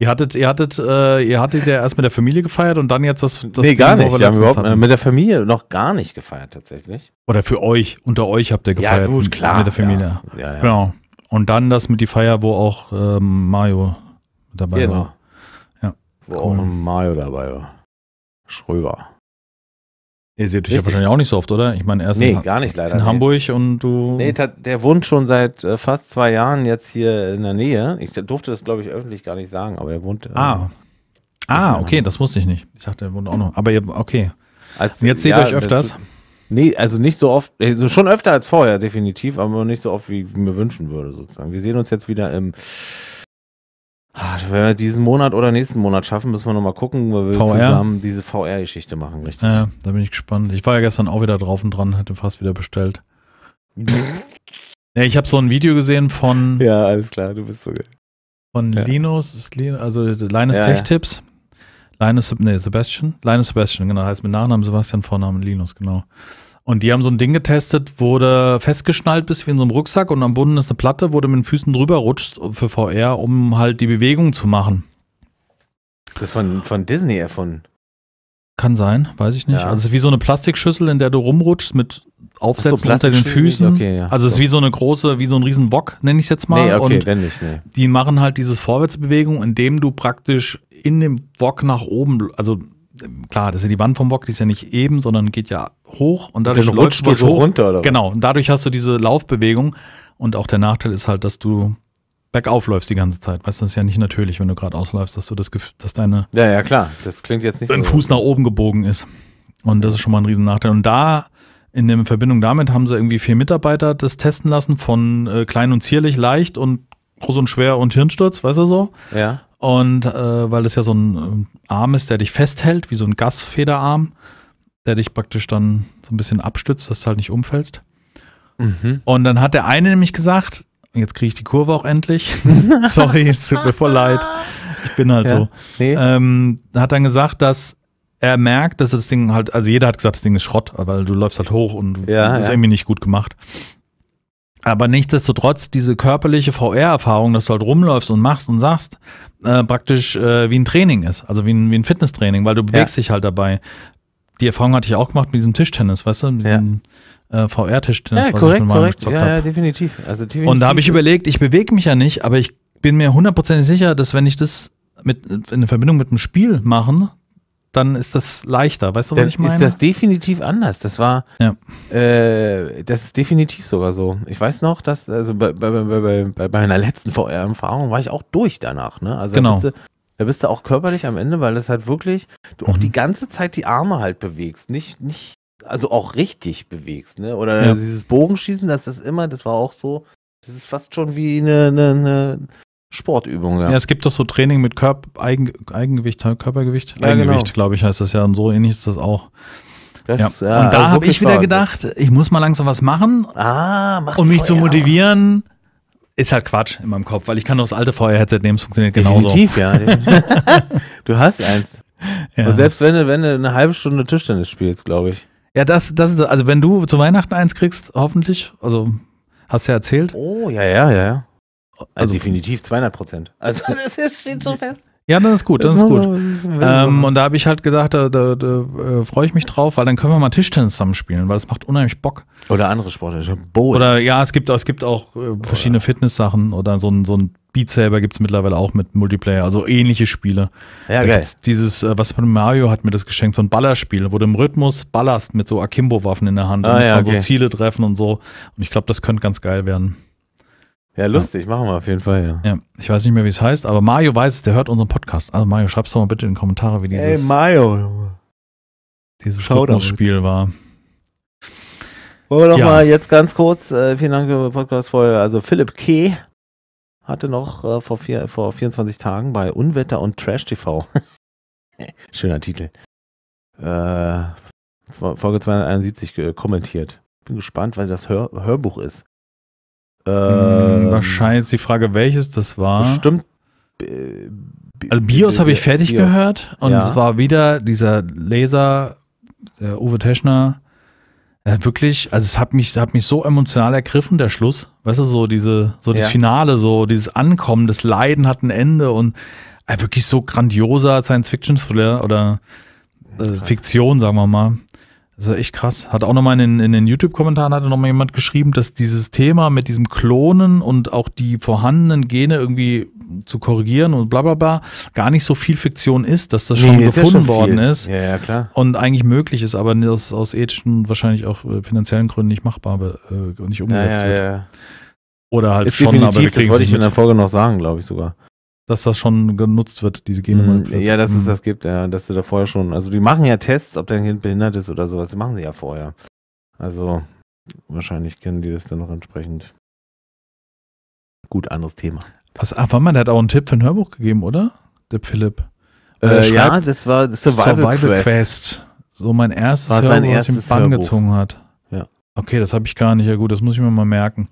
Ihr hattet, ihr hattet, äh, ihr hattet ja erst mit der Familie gefeiert und dann jetzt das. das nee, gar Ding, nicht. Wir haben überhaupt äh, hatten. mit der Familie noch gar nicht gefeiert tatsächlich. Oder für euch, unter euch habt ihr gefeiert. Ja, gut, klar. Mit der Familie. Ja, ja, ja. Genau. Und dann das mit die Feier, wo auch ähm, Mario dabei genau. war. Ja. Wo cool. auch Mario dabei war. Schröber. Ihr seht euch ja wahrscheinlich auch nicht so oft, oder? Ich meine, erst nee, in, gar nicht, leider, in Hamburg und du. Nee, der wohnt schon seit äh, fast zwei Jahren jetzt hier in der Nähe. Ich durfte das, glaube ich, öffentlich gar nicht sagen, aber er wohnt. Äh, ah. Ah, okay, das wusste ich nicht. Ich dachte, er wohnt auch noch. Aber ihr, okay. Als, jetzt seht ja, euch öfters. Nee, also nicht so oft, also schon öfter als vorher, definitiv, aber nicht so oft, wie ich mir wünschen würde, sozusagen. Wir sehen uns jetzt wieder im. Ah, wenn wir diesen Monat oder nächsten Monat schaffen, müssen wir nochmal gucken, weil wir VR? zusammen diese VR-Geschichte machen, richtig? Ja, da bin ich gespannt. Ich war ja gestern auch wieder drauf und dran, hatte fast wieder bestellt. ja, ich habe so ein Video gesehen von. Ja, alles klar, du bist so geil. Von ja. Linus, also Linus ja, Tech Tips. Linus, nee, Sebastian? Linus Sebastian, genau, heißt mit Nachnamen Sebastian, Vornamen Linus, genau. Und die haben so ein Ding getestet, wurde festgeschnallt bis wie in so einem Rucksack und am Boden ist eine Platte, wurde mit den Füßen drüber rutscht für VR, um halt die Bewegung zu machen. Das von, von Disney erfunden. Kann sein, weiß ich nicht. Ja. Also es ist wie so eine Plastikschüssel, in der du rumrutschst mit Aufsätzen so, unter den Füßen. Okay, ja. Also es ist wie so eine große, wie so ein riesen Wok, nenne ich es jetzt mal. Nee, okay, und wenn nee. Die machen halt diese Vorwärtsbewegung, indem du praktisch in dem Wok nach oben, also klar, das ist ja die Wand vom Wok, die ist ja nicht eben, sondern geht ja hoch und dadurch und läufst du halt so runter. Oder? Genau, und dadurch hast du diese Laufbewegung und auch der Nachteil ist halt, dass du bergauf läufst die ganze Zeit. Weißt du, das ist ja nicht natürlich, wenn du gerade ausläufst, dass du das Gefühl, dass deine. Ja, ja, klar. Das klingt jetzt nicht Dein so Fuß nach oben gebogen ist. Und das ist schon mal ein Riesennachteil. Und da, in der Verbindung damit, haben sie irgendwie vier Mitarbeiter das testen lassen von äh, klein und zierlich, leicht und groß und schwer und Hirnsturz, weißt du so? Ja. Und äh, weil es ja so ein äh, Arm ist, der dich festhält, wie so ein Gasfederarm, der dich praktisch dann so ein bisschen abstützt, dass du halt nicht umfällst. Mhm. Und dann hat der eine nämlich gesagt, jetzt kriege ich die Kurve auch endlich. Sorry, es tut mir voll leid. Ich bin halt ja, so. Nee. Ähm, hat dann gesagt, dass er merkt, dass das Ding halt, also jeder hat gesagt, das Ding ist Schrott, weil du läufst halt hoch und ja, ist ja. irgendwie nicht gut gemacht. Aber nichtsdestotrotz, diese körperliche VR-Erfahrung, dass du halt rumläufst und machst und sagst, äh, praktisch äh, wie ein Training ist, also wie ein, wie ein Fitnesstraining, weil du bewegst ja. dich halt dabei. Die Erfahrung hatte ich auch gemacht mit diesem Tischtennis, weißt du? Ja äh, VR-Tischtennis, ja, was korrekt, ich mit korrekt. gezockt ja, Ja, definitiv. Also, definitiv. Und da habe ich überlegt, ich bewege mich ja nicht, aber ich bin mir hundertprozentig sicher, dass wenn ich das mit, in Verbindung mit einem Spiel machen, dann ist das leichter. Weißt du, was das ich meine? Ist das definitiv anders. Das war, ja. äh, das ist definitiv sogar so. Ich weiß noch, dass, also bei, bei, bei, bei meiner letzten VR-Erfahrung war ich auch durch danach. Ne? Also genau. Da bist, du, da bist du auch körperlich am Ende, weil das halt wirklich, du mhm. auch die ganze Zeit die Arme halt bewegst. Nicht, nicht also auch richtig bewegst, ne? Oder ja. dieses Bogenschießen, das ist immer, das war auch so, das ist fast schon wie eine, eine, eine Sportübung, ja. ja. es gibt doch so Training mit Körp Eigen Eigengewicht, Körpergewicht, ja, genau. Eigengewicht, genau. glaube ich, heißt das ja. Und so ähnlich ist das auch. Das, ja. Und da also habe ich wieder gedacht, ich muss mal langsam was machen, ah, mach um mich Feuer. zu motivieren. Ist halt Quatsch in meinem Kopf, weil ich kann nur das alte VR-Headset nehmen, es funktioniert genauso. Definitiv, ja. du hast eins. Und selbst wenn du, wenn du eine halbe Stunde Tischtennis spielst, glaube ich. Ja, das, das ist, also wenn du zu Weihnachten eins kriegst, hoffentlich, also hast du ja erzählt. Oh, ja, ja, ja, ja. Also, also definitiv 200 Prozent. Also das steht so fest. Ja, dann ist gut, dann ist gut. ähm, und da habe ich halt gesagt, da, da, da äh, freue ich mich drauf, weil dann können wir mal Tischtennis zusammen spielen, weil es macht unheimlich Bock. Oder andere Sportler, Bowl. Oder ja, es gibt, es gibt auch äh, verschiedene Fitness-Sachen oder so ein, so ein Beat Saber gibt es mittlerweile auch mit Multiplayer, also ähnliche Spiele. Ja, da geil. Dieses, äh, was von Mario hat mir das geschenkt, so ein Ballerspiel, wo du im Rhythmus ballerst mit so Akimbo-Waffen in der Hand ah, und ja, okay. so Ziele treffen und so. Und ich glaube, das könnte ganz geil werden. Ja, lustig, ja. machen wir auf jeden Fall, ja. ja. Ich weiß nicht mehr, wie es heißt, aber Mario weiß es, der hört unseren Podcast. Also Mario, schreib's doch mal bitte in die Kommentare, wie dieses, hey, Mario. dieses Spiel war. Wollen wir doch ja. mal jetzt ganz kurz, äh, vielen Dank für die Podcast-Folge. Also Philipp K. hatte noch äh, vor, vier, vor 24 Tagen bei Unwetter und Trash TV. Schöner Titel. Äh, Folge 271 äh, kommentiert. Bin gespannt, weil das Hör Hörbuch ist. Äh, Wahrscheinlich ist die Frage, welches das war. Stimmt. Äh, also BIOS habe ich fertig BIOS. gehört und ja. es war wieder dieser Laser, der äh, Uwe Teschner. Ja, äh, wirklich, also es hat mich, hat mich so emotional ergriffen, der Schluss. Weißt du, so diese, so das Finale, so dieses Ankommen, das Leiden hat ein Ende und ja, wirklich so grandioser Science-Fiction-Thriller oder äh, Fiktion, sagen wir mal. Das ist echt krass. Hat auch nochmal in, in den YouTube-Kommentaren hatte nochmal jemand geschrieben, dass dieses Thema mit diesem Klonen und auch die vorhandenen Gene irgendwie zu korrigieren und bla bla bla gar nicht so viel Fiktion ist, dass das nee, schon ist gefunden ja schon worden ist. Ja, ja, klar. Und eigentlich möglich ist, aber aus, aus ethischen, wahrscheinlich auch äh, finanziellen Gründen nicht machbar äh, und äh, nicht umgesetzt ja, ja, wird. Oder halt ist schon, aber wir kriegen das wollte ich in der Folge noch sagen, glaube ich sogar dass das schon genutzt wird, diese Genmanipulation. Mhm, ja, dass es mhm. das gibt, ja, dass du da vorher schon, also die machen ja Tests, ob dein Kind behindert ist oder sowas, die machen sie ja vorher. Also wahrscheinlich kennen die das dann noch entsprechend. Gut, anderes Thema. Was, ach, Mann, der hat auch einen Tipp für ein Hörbuch gegeben, oder? Der Philipp. Äh, ja, das war Survival, Survival Quest. Quest. So mein erstes war Hörbuch, erstes was ich im Bann Hörbuch. gezogen hat. Ja. Okay, das habe ich gar nicht. Ja gut, das muss ich mir mal merken.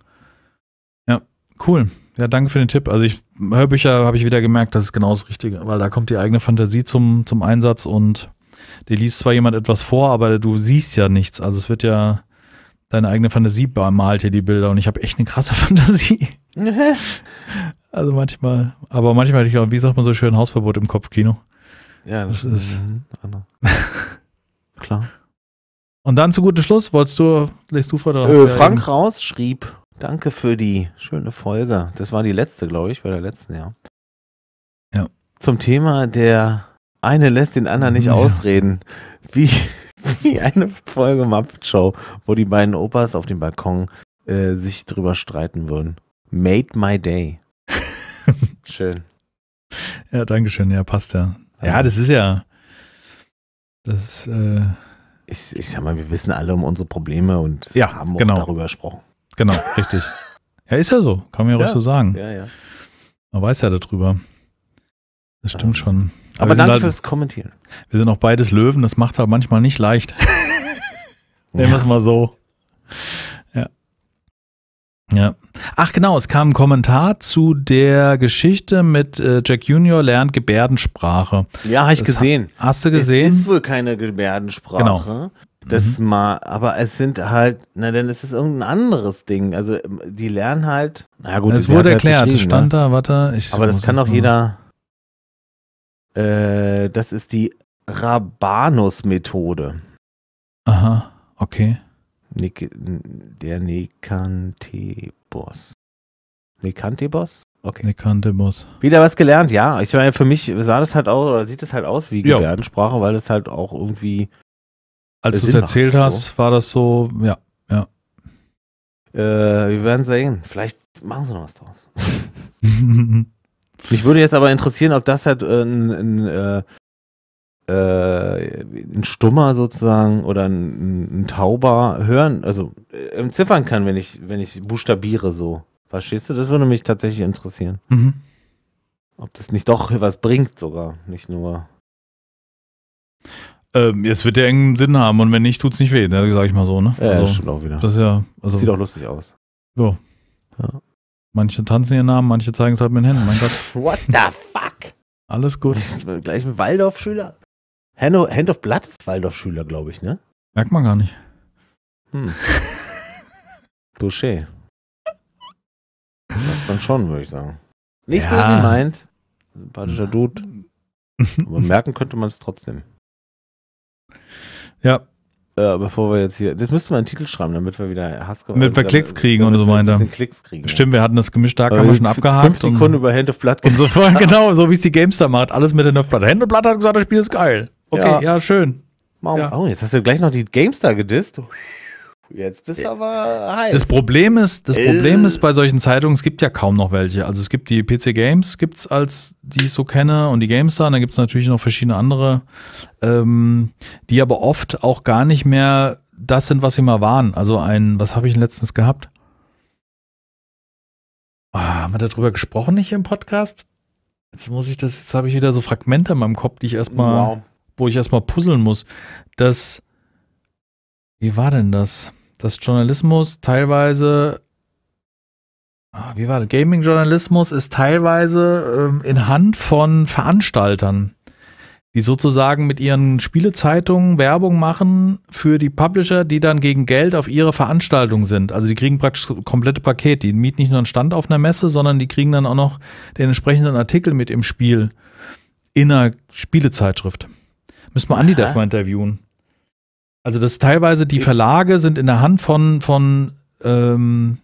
Ja, cool ja, danke für den Tipp. Also ich, Hörbücher habe ich wieder gemerkt, das ist genau das Richtige, weil da kommt die eigene Fantasie zum, zum Einsatz und dir liest zwar jemand etwas vor, aber du siehst ja nichts. Also es wird ja deine eigene Fantasie malt hier die Bilder und ich habe echt eine krasse Fantasie. also manchmal, aber manchmal hätte ich auch, wie sagt man so schön, Hausverbot im Kopfkino. Ja, das, das ist. Mhm, genau. Klar. Und dann zu gutem Schluss, wolltest du, lest du vor, äh, Frank ja raus schrieb, Danke für die schöne Folge. Das war die letzte, glaube ich, bei der letzten, ja. Ja. Zum Thema der eine lässt den anderen nicht ja. ausreden. Wie, wie eine Folge Muppet Show, wo die beiden Opas auf dem Balkon äh, sich drüber streiten würden. Made my day. Schön. Ja, danke schön. Ja, passt ja. Ja, das ist ja. Das. Äh ich, ich sag mal, wir wissen alle um unsere Probleme und ja, haben auch genau. darüber gesprochen. Genau, richtig. Ja, ist ja so. Kann man ja, ja ruhig so sagen. Ja, ja. Man weiß ja darüber. Das stimmt ja. Ah. schon. Aber, Aber danke halt, fürs Kommentieren. Wir sind auch beides Löwen, das macht es halt manchmal nicht leicht. Nehmen wir es mal so. Ja. Ja. Ach genau, es kam ein Kommentar zu der Geschichte mit äh, Jack Junior lernt Gebärdensprache. Ja, habe ich das gesehen. Hast du gesehen? Es ist wohl keine Gebärdensprache. Genau. Das mhm. mal, aber es sind halt, na dann ist es irgendein anderes Ding. Also ähm, die lernen halt. Na gut, es wurde halt erklärt, halt es ne? stand ne? da, warte, ich. Aber das kann doch jeder. Äh, das ist die Rabanus-Methode. Aha, okay. Nik der Nekantebos. Nekantebos? Okay. Nekantebos. Wieder was gelernt, ja. Ich meine, für mich sah das halt aus, oder sieht das halt aus wie Gebärdensprache, ja. weil es halt auch irgendwie als du es erzählt hast, so. war das so, ja, ja. Äh, wir werden sehen. Vielleicht machen sie noch was draus. Mich würde jetzt aber interessieren, ob das halt ein, ein, ein, ein Stummer sozusagen oder ein, Tauber hören, also entziffern äh, kann, wenn ich, wenn ich buchstabiere so. Verstehst du? Das würde mich tatsächlich interessieren. Mhm. Ob das nicht doch was bringt sogar, nicht nur ähm, jetzt wird der irgendeinen Sinn haben und wenn nicht, tut es nicht weh, ne? sag ich mal so, ne? Ja, also, das stimmt auch wieder. Das ist ja, also, Sieht auch lustig aus. So. Ja. Manche tanzen ihren Namen, manche zeigen es halt mit den Händen, mein Gott. What the fuck? Alles gut. Gleich ein Waldorf-Schüler. Hand of Blood ist Waldorf-Schüler, glaube ich, ne? Merkt man gar nicht. Hm. Touché. Dann schon, würde ich sagen. Nicht ja. böse gemeint. Sympathischer Dude. Aber merken könnte man es trotzdem. Ja. Äh, bevor wir jetzt hier, das müssten wir einen Titel schreiben, damit wir wieder Hass kommen. Damit wir also, äh, Klicks kriegen und so weiter. Klicks kriegen. Stimmt, wir hatten das Gemisch da, haben wir schon abgehakt. Fünf Sekunden über Hand of Blood. Und so, genau, so wie es die Gamester macht. Alles mit Hand of Blood. Hand of Blood hat gesagt, das Spiel ist geil. Okay, ja, ja schön. Ja. Oh, jetzt hast du gleich noch die Gamestar gedisst. Jetzt bist du äh, aber heiß. Das Problem ist, das äh. Problem ist bei solchen Zeitungen, es gibt ja kaum noch welche. Also es gibt die PC Games, gibt's als die ich so kenne und die GameStar, und dann gibt es natürlich noch verschiedene andere, ähm, die aber oft auch gar nicht mehr das sind, was sie mal waren. Also ein, was habe ich letztens gehabt? Oh, haben wir darüber gesprochen nicht im Podcast? Jetzt muss ich das, jetzt habe ich wieder so Fragmente in meinem Kopf, die ich erstmal, wow. wo ich erstmal puzzeln muss. Das, wie war denn das? dass Journalismus teilweise, ah, wie war das, Gaming-Journalismus ist teilweise ähm, in Hand von Veranstaltern, die sozusagen mit ihren Spielezeitungen Werbung machen für die Publisher, die dann gegen Geld auf ihre Veranstaltung sind. Also die kriegen praktisch komplette Paket. Die mieten nicht nur einen Stand auf einer Messe, sondern die kriegen dann auch noch den entsprechenden Artikel mit im Spiel in einer Spielezeitschrift. Müssen wir Andi dafür interviewen. Also das ist teilweise, die Verlage sind in der Hand von, von, ähm,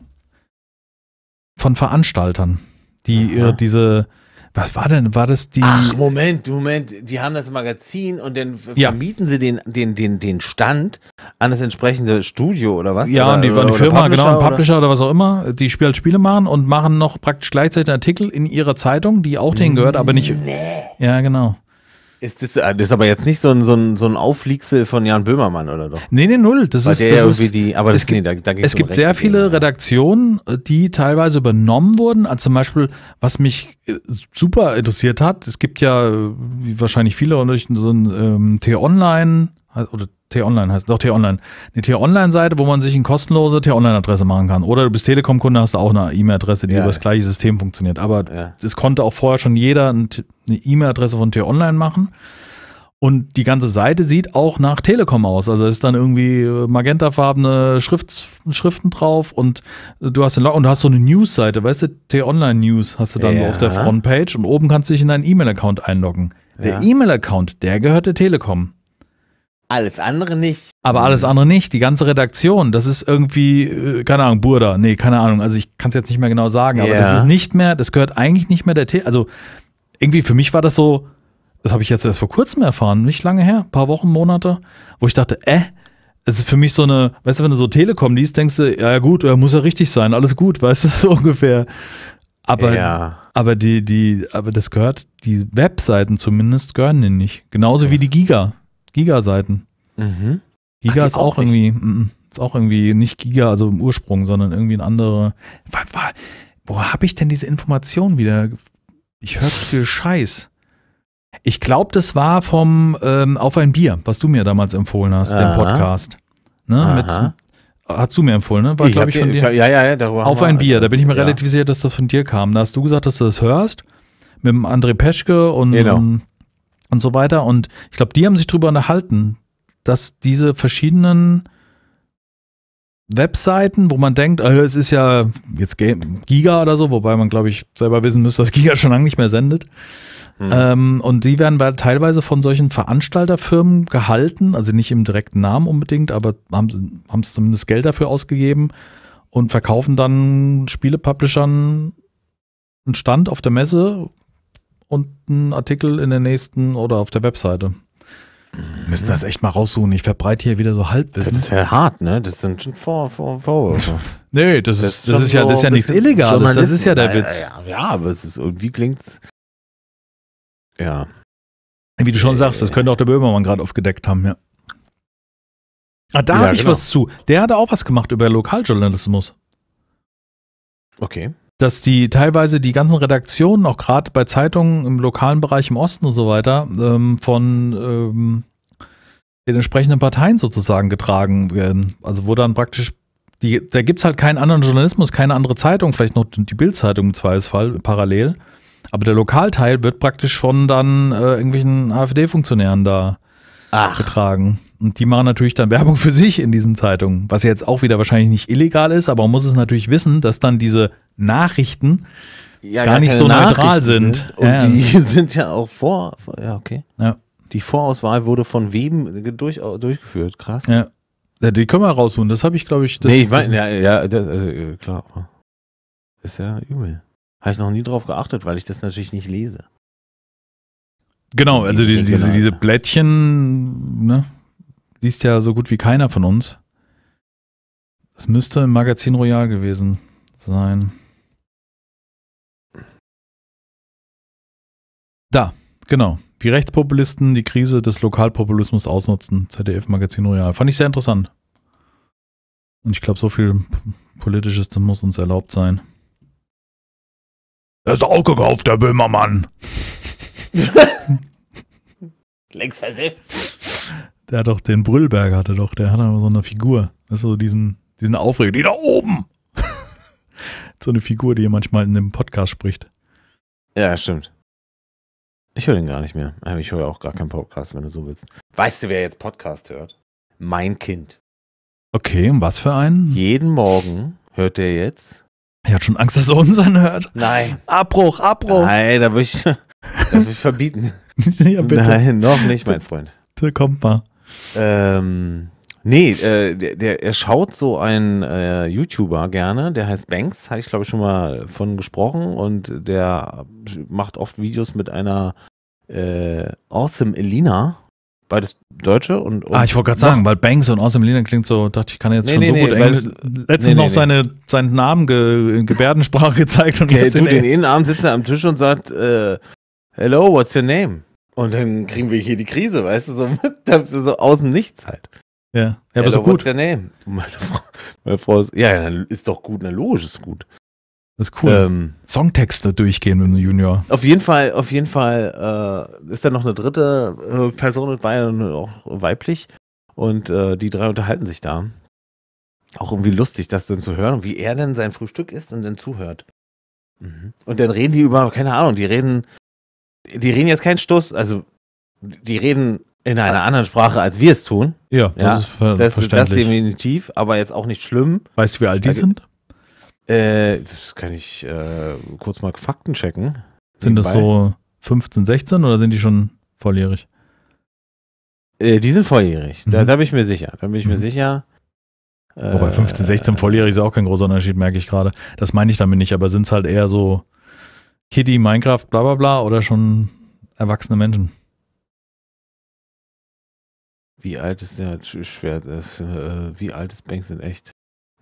von Veranstaltern, die ihre, diese, was war denn, war das die? Ach, Moment, Moment, die haben das Magazin und dann ja. vermieten sie den, den, den, den Stand an das entsprechende Studio oder was? Ja, oder, und die, oder, die Firma, Publisher, genau, ein Publisher oder? was auch immer, die spielen halt Spiele machen und machen noch praktisch gleichzeitig einen Artikel in ihrer Zeitung, die auch denen gehört, aber nicht. Nee. Ja, genau. Ist das, äh, das ist aber jetzt nicht so ein, so ein, so ein Aufliegsel von Jan Böhmermann, oder doch? Nee, nee, null. Das Weil ist, der das irgendwie ist, die, aber das, es gibt, nee, da, da es um gibt sehr viele Redaktionen, die teilweise übernommen wurden. Also zum Beispiel, was mich äh, super interessiert hat, es gibt ja, äh, wie wahrscheinlich viele, so ein ähm, T-Online oder T-Online heißt, doch T-Online, eine T-Online-Seite, wo man sich eine kostenlose T-Online-Adresse machen kann. Oder du bist Telekom-Kunde, hast du auch eine E-Mail-Adresse, die ja, über das gleiche System funktioniert. Aber es ja. konnte auch vorher schon jeder eine E-Mail-Adresse von T-Online machen. Und die ganze Seite sieht auch nach Telekom aus. Also ist dann irgendwie äh, magentafarbene Schrift, Schriften drauf und du hast, den und du hast so eine News-Seite, weißt du, T-Online-News hast du dann ja. so auf der Frontpage und oben kannst du dich in deinen E-Mail-Account einloggen. Der E-Mail-Account, der gehört der Telekom. Alles andere nicht. Aber alles andere nicht. Die ganze Redaktion, das ist irgendwie, äh, keine Ahnung, Burda, nee, keine Ahnung. Also ich kann es jetzt nicht mehr genau sagen, aber ja. das ist nicht mehr, das gehört eigentlich nicht mehr der T. Also irgendwie für mich war das so, das habe ich jetzt erst vor kurzem erfahren, nicht lange her, ein paar Wochen, Monate, wo ich dachte, äh, es ist für mich so eine, weißt du, wenn du so Telekom liest, denkst du, ja gut, äh, muss ja richtig sein, alles gut, weißt du, so ungefähr. Aber, ja. aber die, die, aber das gehört, die Webseiten zumindest gehören denen nicht. Genauso Was? wie die Giga. Giga-Seiten. Mhm. Giga Ach, ist auch, auch irgendwie, mm, mm, ist auch irgendwie nicht Giga, also im Ursprung, sondern irgendwie ein anderer. Wo habe ich denn diese Information wieder? Ich höre viel Scheiß. Ich glaube, das war vom ähm, Auf ein Bier, was du mir damals empfohlen hast, Aha. den Podcast. Ne, mit, hast du mir empfohlen, ne? War, glaube ich, von dir. Ja, ja, ja, darüber Auf ein also Bier, da bin ich mir ja. relativ sicher, dass das von dir kam. Da hast du gesagt, dass du das hörst. Mit dem André Peschke und, genau. und und so weiter. Und ich glaube, die haben sich darüber unterhalten, dass diese verschiedenen Webseiten, wo man denkt, äh, es ist ja jetzt Giga oder so, wobei man, glaube ich, selber wissen müsste, dass Giga schon lange nicht mehr sendet. Mhm. Ähm, und die werden teilweise von solchen Veranstalterfirmen gehalten, also nicht im direkten Namen unbedingt, aber haben, haben zumindest Geld dafür ausgegeben und verkaufen dann Spielepublishern einen Stand auf der Messe, und einen Artikel in der nächsten oder auf der Webseite. Wir müssen das echt mal raussuchen. Ich verbreite hier wieder so Halbwissen. Das ist ja hart, ne? Das sind schon Vor Vor Vorwürfe. nee, das, das ist, das ist ja, das ist ja nichts Illegales. Das ist ja der Witz. Ja, ja, ja aber es ist irgendwie klingt's. Ja. Wie du schon äh, sagst, das könnte auch der Böhmermann gerade aufgedeckt haben, ja. Ah, da ja, habe ich genau. was zu. Der hatte auch was gemacht über Lokaljournalismus. Okay dass die teilweise die ganzen Redaktionen, auch gerade bei Zeitungen im lokalen Bereich im Osten und so weiter, ähm, von ähm, den entsprechenden Parteien sozusagen getragen werden. Also wo dann praktisch, die, da gibt es halt keinen anderen Journalismus, keine andere Zeitung, vielleicht noch die Bildzeitung im Zweifelsfall parallel. Aber der Lokalteil wird praktisch von dann äh, irgendwelchen AfD-Funktionären da Ach. getragen. Und die machen natürlich dann Werbung für sich in diesen Zeitungen, was jetzt auch wieder wahrscheinlich nicht illegal ist, aber man muss es natürlich wissen, dass dann diese Nachrichten ja, gar, gar nicht so Nachrichten neutral sind. sind. Und ja. die sind ja auch vor, ja, okay. Ja. Die Vorauswahl wurde von wem durch, durchgeführt, krass. Ja. Die können wir rausholen, das habe ich, glaube ich. Das, nee, ich meine, ja, ja das, also, klar. Ist ja übel. Habe ich noch nie drauf geachtet, weil ich das natürlich nicht lese. Genau, also die, diese, diese Blättchen ne, liest ja so gut wie keiner von uns. Es müsste im Magazin Royal gewesen sein. Da, genau. Wie Rechtspopulisten die Krise des Lokalpopulismus ausnutzen. ZDF-Magazin Royal. Fand ich sehr interessant. Und ich glaube, so viel Politisches muss uns erlaubt sein. Er ist auch gekauft, der Böhmermann. Längst versifft. Der hat doch den Brüllberger, hatte doch, der hat aber so eine Figur. Das ist so diesen, diesen Aufreger, die da oben. so eine Figur, die ihr manchmal in dem Podcast spricht. Ja, stimmt. Ich höre den gar nicht mehr. Ähm, ich höre auch gar keinen Podcast, wenn du so willst. Weißt du, wer jetzt Podcast hört? Mein Kind. Okay, und was für einen? Jeden Morgen hört der jetzt. Er hat schon Angst, dass er uns hört. Nein. Abbruch, Abbruch. Nein, da würde ich, würd ich verbieten. ja, bitte. Nein, noch nicht, mein Freund. Da kommt mal. Ähm, Nee, äh, der, der, er schaut so einen äh, YouTuber gerne, der heißt Banks, hatte ich glaube ich schon mal von gesprochen und der macht oft Videos mit einer äh, Awesome Elina. Beides Deutsche und. und ah, ich wollte gerade sagen, weil Banks und Awesome Elina klingt so, dachte ich, kann jetzt nee, schon nee, so nee, gut Englisch. Letztens noch Seine, seinen Namen ge, in Gebärdensprache gezeigt und. Der tut den Innenarm, sitzt er am Tisch und sagt: äh, Hello, what's your name? Und dann kriegen wir hier die Krise, weißt du, so, so aus dem Nichts halt. Ja, ja aber so gut. Ja meine, Frau, meine Frau ist, ja, ist doch gut, na logisch ist gut. Das ist cool. Ähm, Songtexte durchgehen mit dem Junior. Auf jeden Fall, auf jeden Fall äh, ist da noch eine dritte äh, Person mit bei, auch weiblich. Und äh, die drei unterhalten sich da. Auch irgendwie lustig, das dann zu hören wie er denn sein Frühstück isst und dann zuhört. Mhm. Und dann reden die über, keine Ahnung, die reden, die reden jetzt keinen Stoß, also die reden in einer anderen Sprache, als wir es tun. Ja, das ja, ist ver das, verständlich. Das definitiv, aber jetzt auch nicht schlimm. Weißt du, wie alt die da, also, sind? Äh, das kann ich äh, kurz mal Fakten checken. Sind das so 15, 16 oder sind die schon volljährig? Äh, die sind volljährig, mhm. da, da, bin ich mir sicher. Da bin ich mhm. mir sicher. Wobei 15, 16 äh, volljährig ist auch kein großer Unterschied, merke ich gerade. Das meine ich damit nicht, aber sind es halt eher so Kitty, Minecraft, bla bla bla oder schon erwachsene Menschen? Wie alt ist der schwer? Äh, äh, wie alt ist Banks in echt?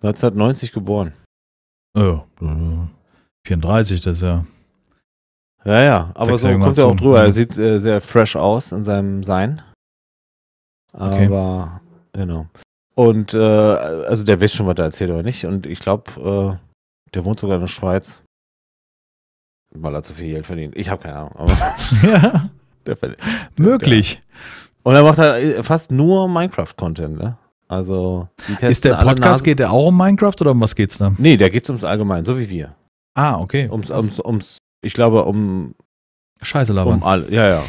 1990 geboren. Oh, 34, äh, das ist ja. Ja, ja, aber so kommt er auch drüber. Er mhm. sieht äh, sehr fresh aus in seinem Sein. Aber, okay. genau. Und, äh, also der weiß schon, was er erzählt oder nicht. Und ich glaube, äh, der wohnt sogar in der Schweiz. Weil er zu viel Geld verdient. Ich habe keine Ahnung. ja. Möglich. Und er macht halt äh, fast nur Minecraft-Content, ne? Also, Ist der Podcast, geht der auch um Minecraft oder um was geht's da? Nee, der geht's ums Allgemein, so wie wir. Ah, okay. Ums, also ums, ums, ich glaube, um. Scheiße labern. Um alle, ja, ja.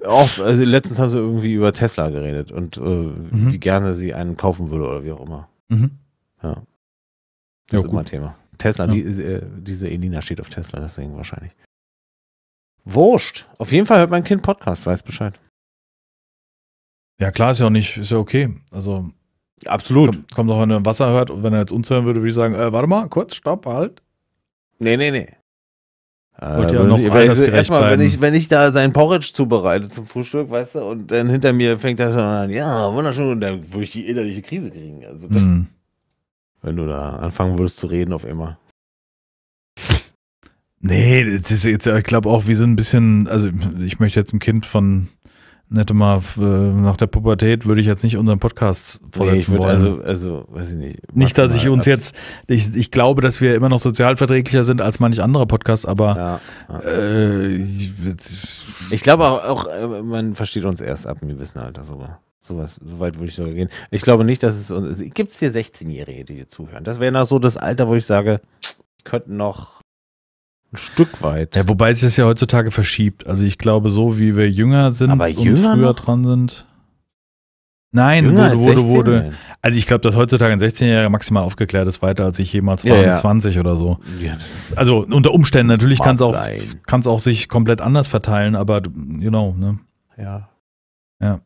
Um, auch, also letztens haben sie irgendwie über Tesla geredet und äh, mhm. wie gerne sie einen kaufen würde oder wie auch immer. Mhm. Ja. Das ja, ist gut. immer ein Thema. Tesla, ja. die, äh, diese Elina steht auf Tesla, deswegen wahrscheinlich. Wurscht. Auf jeden Fall hört mein Kind Podcast, weiß Bescheid. Ja, klar, ist ja auch nicht, ist ja okay. Also. Absolut. Kommt, kommt auch, wenn er Wasser hört und wenn er jetzt uns hören würde, würde ich sagen: äh, Warte mal, kurz, stopp, halt. Nee, nee, nee. Äh, Wollt ihr äh, noch ich, erstmal, wenn ich, wenn ich da sein Porridge zubereite zum Frühstück, weißt du, und dann hinter mir fängt das an, ja, wunderschön, und dann würde ich die innerliche Krise kriegen. Also das, mhm. Wenn du da anfangen würdest zu reden auf immer. Nee, das ist jetzt, ich glaube auch, wir sind ein bisschen, also ich möchte jetzt ein Kind von Nette mal, äh, nach der Pubertät würde ich jetzt nicht unseren Podcast vorsetzen nee, wollen. Also, also, weiß ich nicht. Nicht, dass ich uns jetzt, ich, ich glaube, dass wir immer noch sozialverträglicher sind als manch anderer Podcast, aber ja, ja. Äh, ich, ich, glaube auch, auch, äh, man versteht uns erst ab einem gewissen Alter sogar. Sowas, so weit würde ich sogar gehen. Ich glaube nicht, dass es uns. Gibt es hier 16-Jährige, die hier zuhören? Das wäre noch so das Alter, wo ich sage, könnten noch ein Stück weit. Ja, wobei sich das ja heutzutage verschiebt. Also ich glaube, so wie wir jünger sind Aber und früher noch? dran sind. Nein, jünger wurde, wurde, wurde. Also ich glaube, dass heutzutage ein 16-Jähriger maximal aufgeklärt ist, weiter als ich jemals war, ja, ja. 20 oder so. Ja, also unter Umständen, natürlich kann es auch, auch sich komplett anders verteilen, aber you know, ne? Ja. Ja.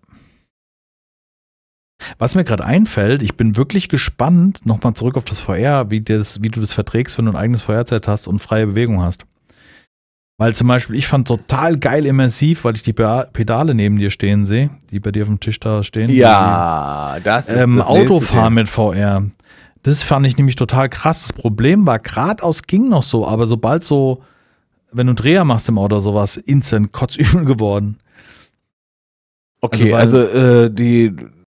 Was mir gerade einfällt, ich bin wirklich gespannt, nochmal zurück auf das VR, wie, das, wie du das verträgst, wenn du ein eigenes VR-Set hast und freie Bewegung hast. Weil zum Beispiel, ich fand total geil immersiv, weil ich die Pedale neben dir stehen sehe, die bei dir auf dem Tisch da stehen. Ja, das ist ähm, das Autofahren mit VR. Das fand ich nämlich total krass. Das Problem war, geradeaus ging noch so, aber sobald so, wenn du Dreher machst im Auto sowas, instant kotzübel geworden. Okay, also, also äh, die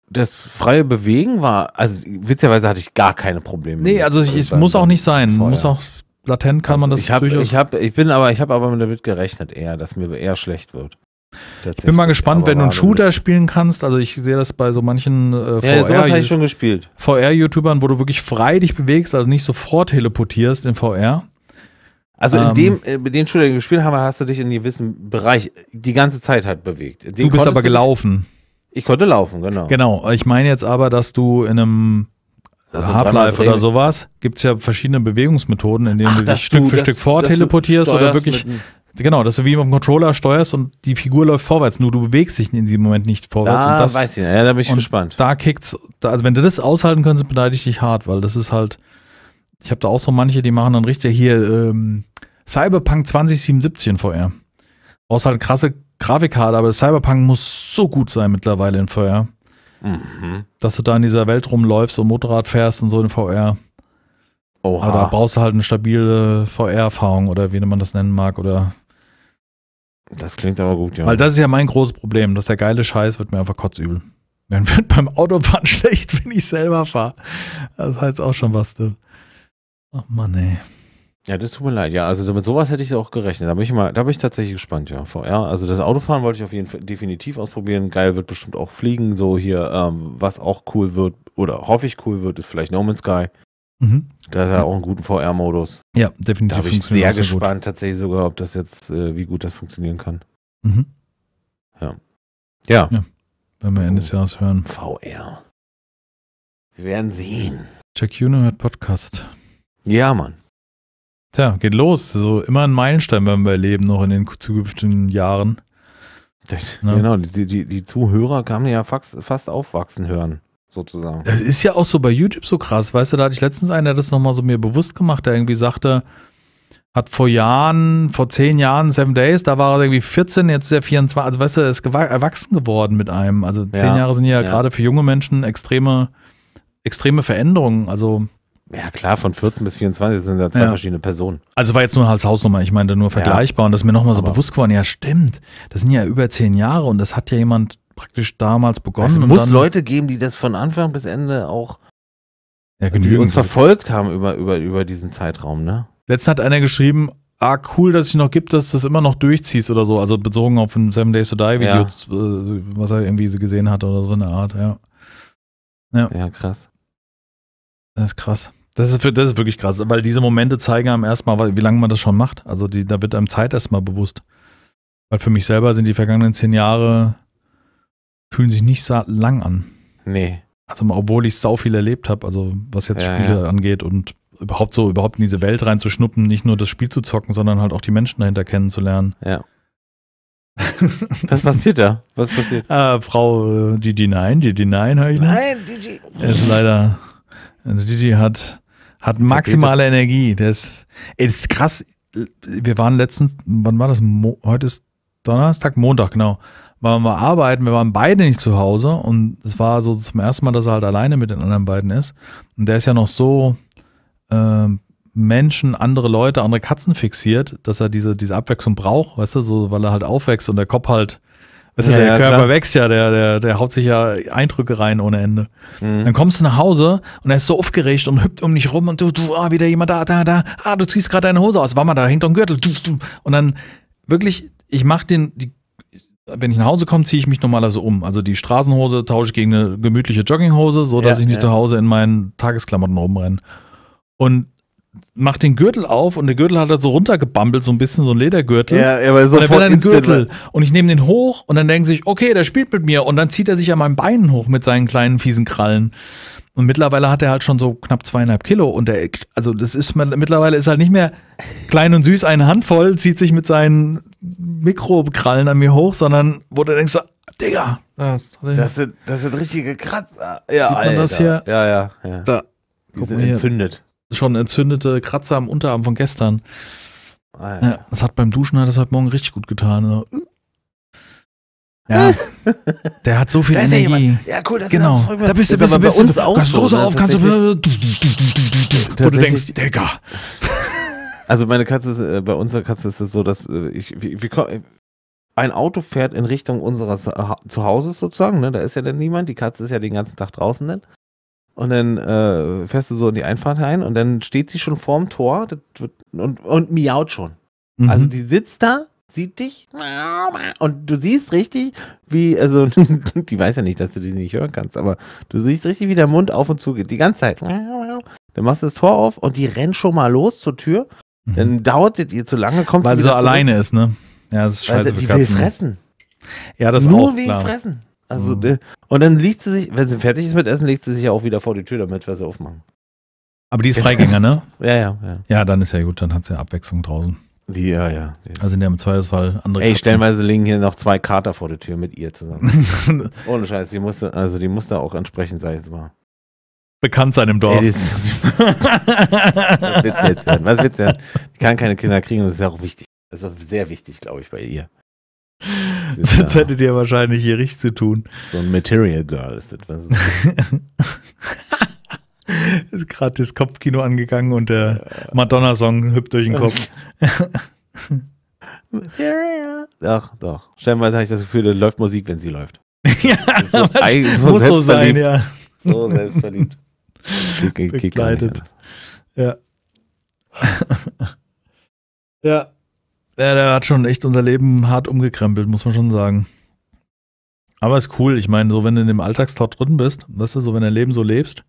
das freie Bewegen war, also witzigerweise hatte ich gar keine Probleme. Nee, also ich, es muss auch nicht sein. Vorher. Muss auch latent kann also man das ich hab, durchaus. Ich habe, ich bin aber, ich habe aber damit gerechnet eher, dass mir eher schlecht wird. Ich bin mal gespannt, aber wenn du einen Shooter spielen kannst. Also ich sehe das bei so manchen äh, VR, ja, ich schon gespielt. VR-YouTubern, wo du wirklich frei dich bewegst, also nicht sofort teleportierst in VR. Also in ähm, dem, ähm, mit den Shooter, die wir gespielt haben, hast du dich in einem gewissen Bereich die ganze Zeit halt bewegt. Den du bist aber gelaufen. Du ich konnte laufen, genau. Genau, ich meine jetzt aber, dass du in einem also Half-Life oder sowas gibt es ja verschiedene Bewegungsmethoden, in denen Ach, du dich Stück du, für Stück vorteleportierst oder wirklich. Genau, dass du wie mit dem Controller steuerst und die Figur läuft vorwärts, nur du bewegst dich in diesem Moment nicht vorwärts. Da das, weiß ich, nicht. ja, da bin ich gespannt. Da kickt's, da, also wenn du das aushalten könntest, beneide ich dich hart, weil das ist halt, ich habe da auch so manche, die machen dann richtig hier ähm, Cyberpunk 2077 vorher. Du brauchst halt krasse Grafikkarte, aber Cyberpunk muss so gut sein mittlerweile in VR. Mhm. Dass du da in dieser Welt rumläufst und Motorrad fährst und so in VR. Oha. Oder brauchst du halt eine stabile VR-Erfahrung oder wie man das nennen mag oder. Das klingt aber gut, ja. Weil das ist ja mein großes Problem, dass der geile Scheiß wird mir einfach kotzübel. Dann wird beim Autofahren schlecht, wenn ich selber fahre. Das heißt auch schon was, du. Ach oh Mann, ey. Ja, das tut mir leid. Ja, also mit sowas hätte ich auch gerechnet. Da bin ich mal, da bin ich tatsächlich gespannt, ja. VR, also das Autofahren wollte ich auf jeden Fall definitiv ausprobieren. Geil wird bestimmt auch fliegen, so hier, ähm, was auch cool wird oder hoffe ich cool wird, ist vielleicht No Man's Sky. Mhm. Da ist ja auch einen guten VR-Modus. Ja, definitiv. Da bin ich sehr gespannt gut. tatsächlich sogar, ob das jetzt, äh, wie gut das funktionieren kann. Mhm. Ja. Ja. ja. Wenn wir oh. Ende des Jahres hören. VR. Wir werden sehen. Jack Juno hat Podcast. Ja, Mann. Tja, geht los. So immer ein Meilenstein werden wir erleben, noch in den zukünftigen Jahren. Das, ne? Genau, die, die, die Zuhörer kamen ja fast, fast aufwachsen hören, sozusagen. Das ist ja auch so bei YouTube so krass, weißt du, da hatte ich letztens einen, der das nochmal so mir bewusst gemacht, der irgendwie sagte, hat vor Jahren, vor zehn Jahren Seven Days, da war er irgendwie 14, jetzt ist er 24, also weißt du, er ist erwachsen geworden mit einem. Also zehn ja, Jahre sind ja, ja. gerade für junge Menschen extreme, extreme Veränderungen. Also ja, klar, von 14 bis 24 sind ja zwei ja. verschiedene Personen. Also war jetzt nur als Hausnummer, ich meine da nur vergleichbar ja. und das ist mir nochmal so Aber bewusst geworden, ja stimmt, das sind ja über zehn Jahre und das hat ja jemand praktisch damals begonnen. Es muss Leute geben, die das von Anfang bis Ende auch ja, also genügend die uns verfolgt haben über, über, über diesen Zeitraum, ne? Letztens hat einer geschrieben, ah, cool, dass es noch gibt, dass du das immer noch durchziehst oder so. Also bezogen auf ein Seven Days to Die Video, ja. Äh, was er irgendwie gesehen hat oder so eine Art, ja. Ja, ja krass. Das ist krass. Das ist, für, das ist wirklich krass, weil diese Momente zeigen einem erstmal, wie lange man das schon macht. Also die, da wird einem Zeit erstmal bewusst. Weil für mich selber sind die vergangenen zehn Jahre, fühlen sich nicht so lang an. Nee. Also obwohl ich sau viel erlebt habe, also was jetzt ja, Spiele ja. angeht und überhaupt so, überhaupt in diese Welt reinzuschnuppen, nicht nur das Spiel zu zocken, sondern halt auch die Menschen dahinter kennenzulernen. Ja. Was passiert da? Was passiert? Ah, äh, Frau Didi Nein, Didi Nein höre ich nicht. Nein, Didi. Ist leider, also Didi hat hat maximale Tapete. Energie. Das, ey, das ist krass. Wir waren letztens, wann war das? Mo heute ist Donnerstag, Montag, genau. Waren wir arbeiten, wir waren beide nicht zu Hause und es war so zum ersten Mal, dass er halt alleine mit den anderen beiden ist. Und der ist ja noch so äh, Menschen, andere Leute, andere Katzen fixiert, dass er diese, diese Abwechslung braucht, weißt du, so, weil er halt aufwächst und der Kopf halt Weißt du, ja, der ja, Körper klar. wächst ja, der, der, der haut sich ja Eindrücke rein ohne Ende. Mhm. Dann kommst du nach Hause und er ist so aufgeregt und hüpft um dich rum und du, du, ah, wieder jemand da, da, da, ah, du ziehst gerade deine Hose aus, war mal, da hängt doch ein Gürtel, du, du. Und dann wirklich, ich mach den, die, wenn ich nach Hause komme, ziehe ich mich normalerweise um. Also die Straßenhose tausche ich gegen eine gemütliche Jogginghose, so dass ja, ich nicht zu Hause in meinen Tagesklamotten rumrenne. Und macht den Gürtel auf und der Gürtel hat er halt so runtergebambelt, so ein bisschen so ein Ledergürtel. Ja, er war so und dann will Gürtel und ich nehme den hoch und dann denken sich, okay, der spielt mit mir und dann zieht er sich an meinen Beinen hoch mit seinen kleinen fiesen Krallen. Und mittlerweile hat er halt schon so knapp zweieinhalb Kilo und der, also das ist mittlerweile ist halt nicht mehr klein und süß eine Handvoll, zieht sich mit seinen Mikrokrallen an mir hoch, sondern wo du denkst, Digga, das, sind, das sind richtige Kratzer. Ja, Sieht man Alter. das hier? Ja, ja, ja. Da. Guck mal hier. entzündet schon entzündete Kratzer am Unterarm von gestern. Ah, ja. das hat beim Duschen hat es heute Morgen richtig gut getan. Also, hm? ja. Der hat so viel Energie. Jemand. Ja, cool, das genau. ist Da bist du, bist, bist bei uns auch Gasdose so, ne, auf, kannst du. Wo du denkst, Digga. Also meine Katze ist, äh, bei unserer Katze ist es so, dass äh, ich, wie, wie, ein Auto fährt in Richtung unseres äh, Zuhauses sozusagen, ne? Da ist ja dann niemand, die Katze ist ja den ganzen Tag draußen dann. Und dann äh, fährst du so in die Einfahrt ein und dann steht sie schon vorm Tor und, und miaut schon. Mhm. Also die sitzt da, sieht dich und du siehst richtig, wie, also die weiß ja nicht, dass du die nicht hören kannst, aber du siehst richtig, wie der Mund auf und zu geht, die ganze Zeit. Dann machst du das Tor auf und die rennt schon mal los zur Tür. Mhm. Dann dauert es ihr zu lange, kommt Weil sie, sie so alleine ist, ne? Ja, das ist scheiße also, für die Katzen. Will fressen. Ja, das Nur auch, wegen klar. Fressen. Also, mhm. und dann legt sie sich, wenn sie fertig ist mit Essen, legt sie sich ja auch wieder vor die Tür, damit wir sie aufmachen. Aber die ist Freigänger, ne? Ja, ja, ja. Ja, dann ist ja gut, dann hat sie ja Abwechslung draußen. Die, ja, ja. Die also in der im Zweifelsfall andere. Ey, Katzen. stellenweise liegen hier noch zwei Kater vor der Tür mit ihr zusammen. Ohne Scheiß, die musste, also die musste auch entsprechend, sag ich jetzt mal. Bekannt sein im Dorf. Ey, Was willst du jetzt werden? Was willst du werden? Die kann keine Kinder kriegen und das ist ja auch wichtig. Das ist auch sehr wichtig, glaube ich, bei ihr. Sonst hättet ihr wahrscheinlich hier richtig zu tun. So ein Material Girl ist etwas. ist gerade das Kopfkino angegangen und der Madonna-Song hüpft durch den Kopf. Material. Doch, doch. Stellenweise habe ich das Gefühl, da läuft Musik, wenn sie läuft. ja, so, das so muss so sein, ja. So selbstverliebt. Begleitet. Ja. ja. Der, der hat schon echt unser Leben hart umgekrempelt, muss man schon sagen. Aber ist cool. Ich meine, so wenn du in dem Alltagstrott drin bist, weißt du, so wenn dein Leben so lebst,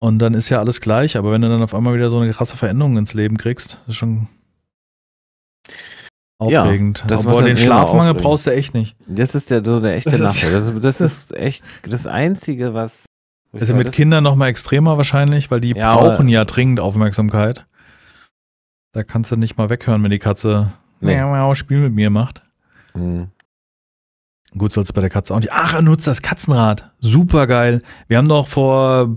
und dann ist ja alles gleich, aber wenn du dann auf einmal wieder so eine krasse Veränderung ins Leben kriegst, ist schon aufregend. Ja, das aber den eh Schlafmangel brauchst du echt nicht. Das ist der, so der echte Nachteil. Das, das, ist echt das Einzige, was. Also mit Kindern nochmal extremer wahrscheinlich, weil die ja, brauchen ja dringend Aufmerksamkeit. Da kannst du nicht mal weghören, wenn die Katze nee. miau, miau, Spiel mit mir macht. Mhm. Gut soll es bei der Katze auch nicht. Ach, er nutzt das Katzenrad. Super geil. Wir haben doch vor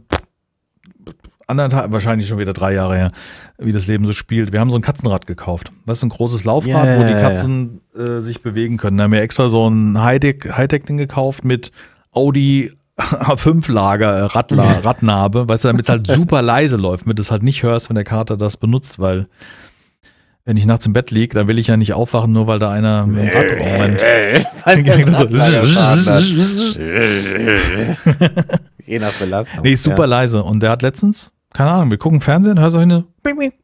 anderthalb, wahrscheinlich schon wieder drei Jahre her, wie das Leben so spielt. Wir haben so ein Katzenrad gekauft. Das ist ein großes Laufrad, yeah, wo die Katzen yeah. äh, sich bewegen können. Da haben wir extra so ein Hightech-Ding Hightech gekauft mit Audi A5-Lager, äh, Radnarbe, weißt du, damit es halt super leise läuft, damit du es halt nicht hörst, wenn der Kater das benutzt, weil wenn ich nachts im Bett liege, dann will ich ja nicht aufwachen, nur weil da einer mit dem Rad rumrennt. Je nach Belastung. Nee, ist super ja. leise. Und der hat letztens, keine Ahnung, wir gucken Fernsehen, hörst du eine,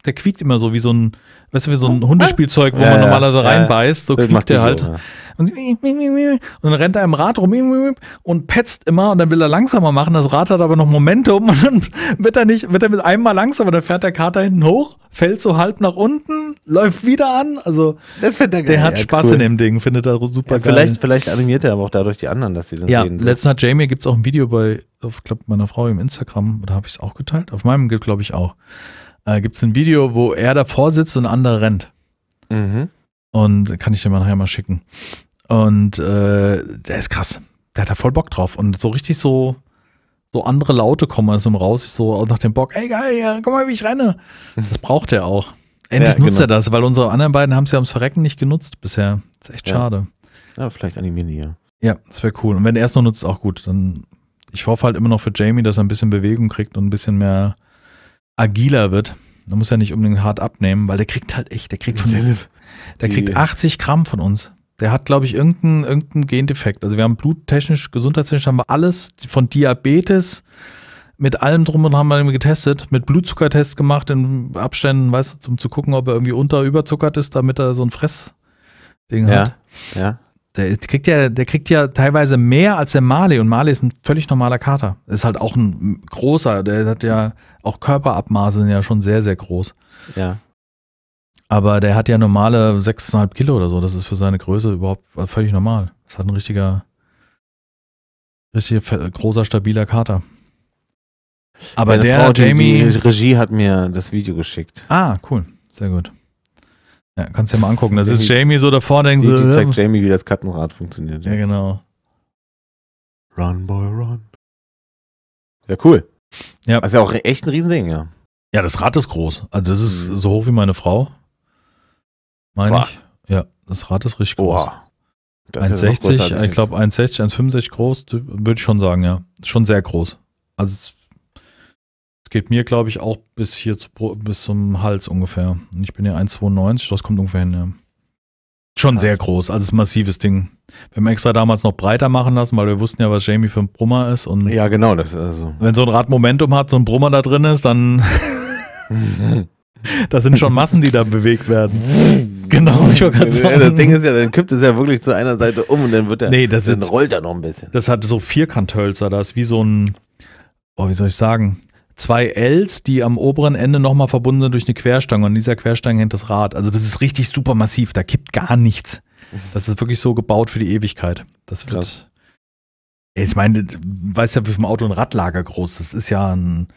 der quiekt immer so wie so ein, weißt du, wie so ein hm? Hundespielzeug, wo ja, man normalerweise ja, reinbeißt, so quiekt der halt. Auch, und, dann rennt er im Rad rum und petzt immer und dann will er langsamer machen. Das Rad hat aber noch Momentum und dann wird er nicht, wird er mit einem Mal langsamer, dann fährt der Kater hinten hoch, fällt so halb nach unten, läuft wieder an. Also der hat ja, Spaß cool. in dem Ding, findet er super ja, geil. Vielleicht, animiert er aber auch dadurch die anderen, dass sie das ja, sehen. Ja, letztens hat Jamie gibt es auch ein Video bei, auf, glaub, meiner Frau im Instagram, oder habe ich es auch geteilt? Auf meinem gibt glaube ich auch. Äh, gibt es ein Video, wo er davor sitzt und ein anderer rennt. Mhm. Und kann ich dir mal nachher mal schicken. Und äh, der ist krass. Der hat da voll Bock drauf. Und so richtig so, so andere Laute kommen aus ihm raus. So nach dem Bock, ey geil, ja, guck mal, wie ich renne. Das braucht er auch. Endlich ja, nutzt genau. er das, weil unsere anderen beiden haben es ja ums Verrecken nicht genutzt bisher. ist echt ja. schade. Aber vielleicht animieren die ja. Ja, das wäre cool. Und wenn er es noch nutzt, auch gut. Dann, ich hoffe halt immer noch für Jamie, dass er ein bisschen Bewegung kriegt und ein bisschen mehr agiler wird. Da muss er nicht unbedingt hart abnehmen, weil der kriegt halt echt, der kriegt von, der kriegt 80 Gramm von uns. Der hat, glaube ich, irgendeinen irgendein Gendefekt. Also wir haben bluttechnisch, gesundheitstechnisch haben wir alles von Diabetes mit allem drum und haben wir getestet, mit Blutzuckertest gemacht in Abständen, weißt du, um zu gucken, ob er irgendwie unter überzuckert ist, damit er so ein Fressding ja, hat. Ja. Der kriegt ja, der kriegt ja teilweise mehr als der Marley und Marley ist ein völlig normaler Kater. Ist halt auch ein großer, der hat ja auch Körperabmaße sind ja schon sehr, sehr groß. Ja. Aber der hat ja normale 6,5 Kilo oder so. Das ist für seine Größe überhaupt äh, völlig normal. Das hat ein richtiger, richtig großer, stabiler Kater. Aber Meine der Frau, Jamie. Die Regie hat mir das Video geschickt. Ah, cool. Sehr gut. Ja, kannst du ja mal angucken. Das Jamie, ist Jamie so davor, denkt so. Die zeigt ähm, Jamie, wie das Kattenrad funktioniert. Ja, genau. Run, boy, run. Ja, cool. Ja. Das ist ja auch echt ein Riesending, ja. Ja, das Rad ist groß. Also das ist mhm. so hoch wie meine Frau meine ich. Ja, das Rad ist richtig groß. Boah. Das 1,60, ich glaube 1,60, 1,65 groß, würde ich schon sagen, ja. schon sehr groß. Also es, es geht mir, glaube ich, auch bis hier zu, bis zum Hals ungefähr. Und Ich bin ja 1,92, das kommt ungefähr hin, ja. Schon Krass. sehr groß, also es ist ein massives Ding. Wir haben extra damals noch breiter machen lassen, weil wir wussten ja, was Jamie für ein Brummer ist. Und ja, genau, das ist also. Wenn so ein Rad Momentum hat, so ein Brummer da drin ist, dann. das sind schon Massen, die da bewegt werden. genau, ich wollte gerade sagen. Das Ding ist ja, dann kippt es ja wirklich zu einer Seite um und dann wird er, nee, das dann ist, rollt er noch ein bisschen. Das hat so Vierkanthölzer, das ist wie so ein, oh, wie soll ich sagen, zwei Ls, die am oberen Ende nochmal verbunden sind durch eine Querstange und dieser Querstange hängt das Rad. Also das ist richtig super massiv, da kippt gar nichts. Mhm. Das ist wirklich so gebaut für die Ewigkeit. Das wird. Krass. Ich meine, du weißt ja, wie vom Auto ein Radlager groß ist. Das ist ja ein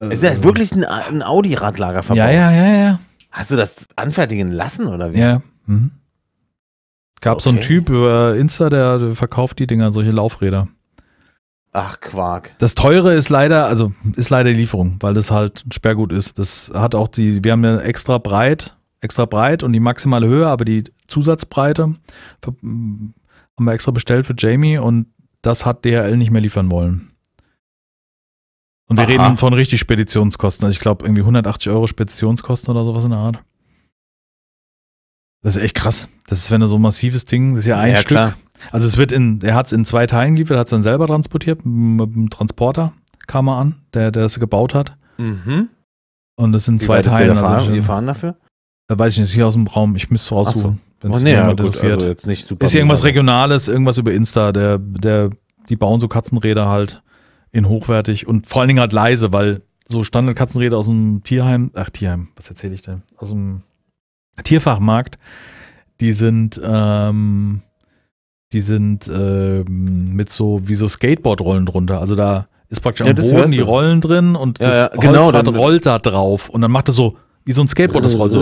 ist das ähm. wirklich ein, ein Audi-Radlager verbaut? Ja, ja, ja, ja. Hast du das anfertigen lassen oder wie? Ja. Mhm. Gab okay. so einen Typ über Insta, der verkauft die Dinger, solche Laufräder. Ach, Quark. Das teure ist leider, also ist leider die Lieferung, weil das halt ein Sperrgut ist. Das hat auch die, wir haben ja extra breit, extra breit und die maximale Höhe, aber die Zusatzbreite hm, haben wir extra bestellt für Jamie und das hat DHL nicht mehr liefern wollen. Und wir Aha. reden von richtig Speditionskosten. Also ich glaube irgendwie 180 Euro Speditionskosten oder sowas in der Art. Das ist echt krass. Das ist, wenn du so ein massives Ding, das ist ja ein ja, Stück. Klar. Also es wird in, er hat es in zwei Teilen geliefert, hat es dann selber transportiert, mit dem Transporter kam er an, der, der das gebaut hat. Mhm. Und das sind zwei Teile. Also wir fahren dafür? Da weiß ich nicht, hier aus dem Raum, ich müsste raussuchen. Oh, nee, ja, gut, also interessiert. Also jetzt nicht super ist hier irgendwas Regionales, irgendwas über Insta, der, der, die bauen so Katzenräder halt in hochwertig und vor allen Dingen halt leise, weil so Standardkatzenrede aus dem Tierheim, ach Tierheim, was erzähle ich denn? Aus dem Tierfachmarkt, die sind, ähm, die sind ähm, mit so wie so Skateboardrollen drunter. Also da ist praktisch ja, am Boden die Rollen drin und ja, ja, das genau, dann, rollt da drauf und dann macht es so wie so ein Skateboard das rollt so.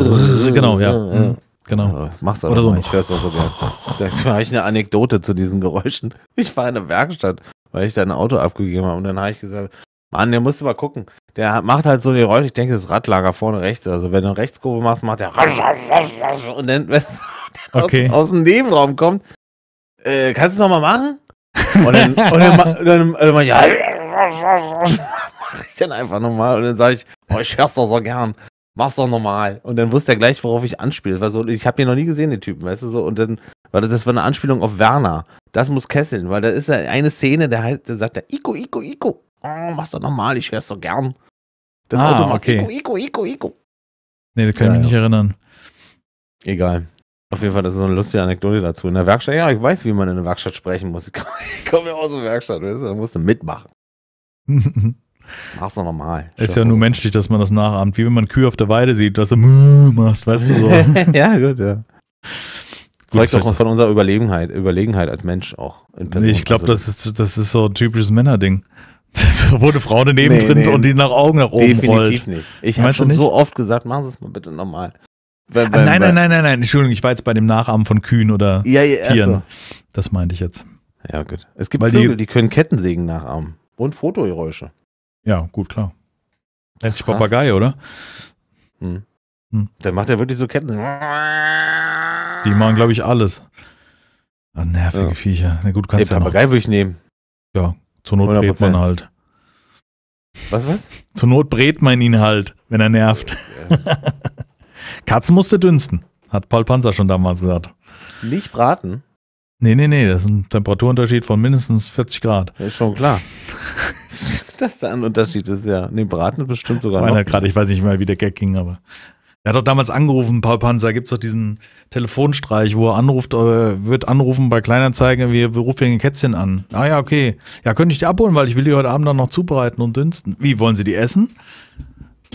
genau, ja. ja, mhm, Genau. Mach's aber Oder so. Mal. Ich hör's auch so gern. Vielleicht eine Anekdote zu diesen Geräuschen. Ich war in der Werkstatt weil ich da ein Auto abgegeben habe. Und dann habe ich gesagt, Mann, der musste mal gucken. Der macht halt so ein Rolle, ich denke, das Radlager vorne rechts. Also wenn du eine Rechtskurve machst, macht der und dann, wenn der okay. aus, aus, dem Nebenraum kommt, äh, kannst du es nochmal machen? Und dann, und dann, dann, dann, dann mach ich dann einfach nochmal und dann sage ich, oh, ich hör's doch so gern mach's doch normal. Und dann wusste er gleich, worauf ich anspiele. Weil so, ich habe hier noch nie gesehen, den Typen, weißt du so. Und dann, weil das war eine Anspielung auf Werner. Das muss kesseln, weil da ist ja eine Szene, der heißt, da sagt er, Iko, Iko, Iko. Oh, mach's doch normal, ich hör's so gern. Das ah, Auto macht okay. Iko, Iko, Iko, Iko. Nee, da kann ja, ich mich nicht ja. erinnern. Egal. Auf jeden Fall, das ist so eine lustige Anekdote dazu. In der Werkstatt, ja, ich weiß, wie man in der Werkstatt sprechen muss. Ich komme ja aus der Werkstatt, weißt du, da musst du mitmachen. Mach's doch normal. Ist Schuss ja nur menschlich, dass man das nachahmt. Wie wenn man Kühe auf der Weide sieht, dass du machst, weißt du so. ja, gut, ja. Zeugt doch von unserer Überlegenheit, Überlegenheit als Mensch auch. Nee, ich glaube, also das ist, das ist so ein typisches Männerding. wo eine Frau daneben nee, nee, und die nach Augen nach oben definitiv rollt. Definitiv nicht. Ich habe schon nicht? so oft gesagt, machen Sie es mal bitte normal. Bei, bei, ah, nein, nein, nein, nein, nein, Entschuldigung, ich war jetzt bei dem Nachahmen von Kühen oder ja, ja, Tieren. Also. Das meinte ich jetzt. Ja, gut. Es gibt Weil Vögel, die, die können Kettensägen nachahmen und Fotogeräusche. Ja, gut, klar. Nennt sich Papagei, oder? Hm. Hm. Dann macht er wirklich so Ketten. Die machen, glaube ich, alles. Ach, nervige ja. Viecher. Na gut, kannst Den ja Papagei würde ich nehmen. Ja, zur Not brät man halt. Was, was? Zur Not brät man ihn halt, wenn er nervt. Ja. Katzen musste dünsten, hat Paul Panzer schon damals gesagt. Nicht braten? Nee, nee, nee, das ist ein Temperaturunterschied von mindestens 40 Grad. Das ist schon klar. das da ein Unterschied ist, ja. Nee, Braten bestimmt sogar. Das noch. gerade, ich weiß nicht mehr, wie der Gag ging, aber. Er hat doch damals angerufen, Paul Panzer, gibt es doch diesen Telefonstreich, wo er anruft, äh, wird anrufen bei Kleinanzeigen, wir, wir rufen ein Kätzchen an. Ah ja, okay. Ja, könnte ich die abholen, weil ich will die heute Abend dann noch zubereiten und dünsten. Wie, wollen sie die essen?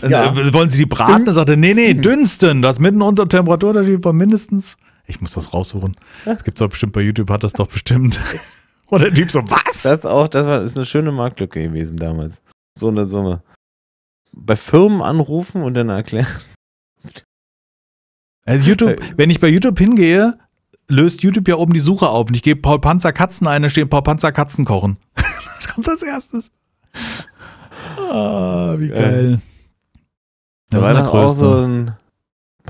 Äh, ja. Äh, wollen sie die braten? Er sagte, nee, nee, dünsten. Das mitten unter Temperaturunterschied war mindestens. Ich muss das raussuchen. Das gibt es doch bestimmt bei YouTube, hat das doch bestimmt. Und der Typ so, was? Das auch, das war, ist eine schöne Marktlücke gewesen damals. So eine Summe. bei Firmen anrufen und dann erklären. Also YouTube, äh, wenn ich bei YouTube hingehe, löst YouTube ja oben die Suche auf und ich gebe Paul Panzer Katzen ein, da stehen Paul Panzer Katzen kochen. das kommt als erstes. Ah, oh, wie geil. Ja. Das da war der größte. Auch so ein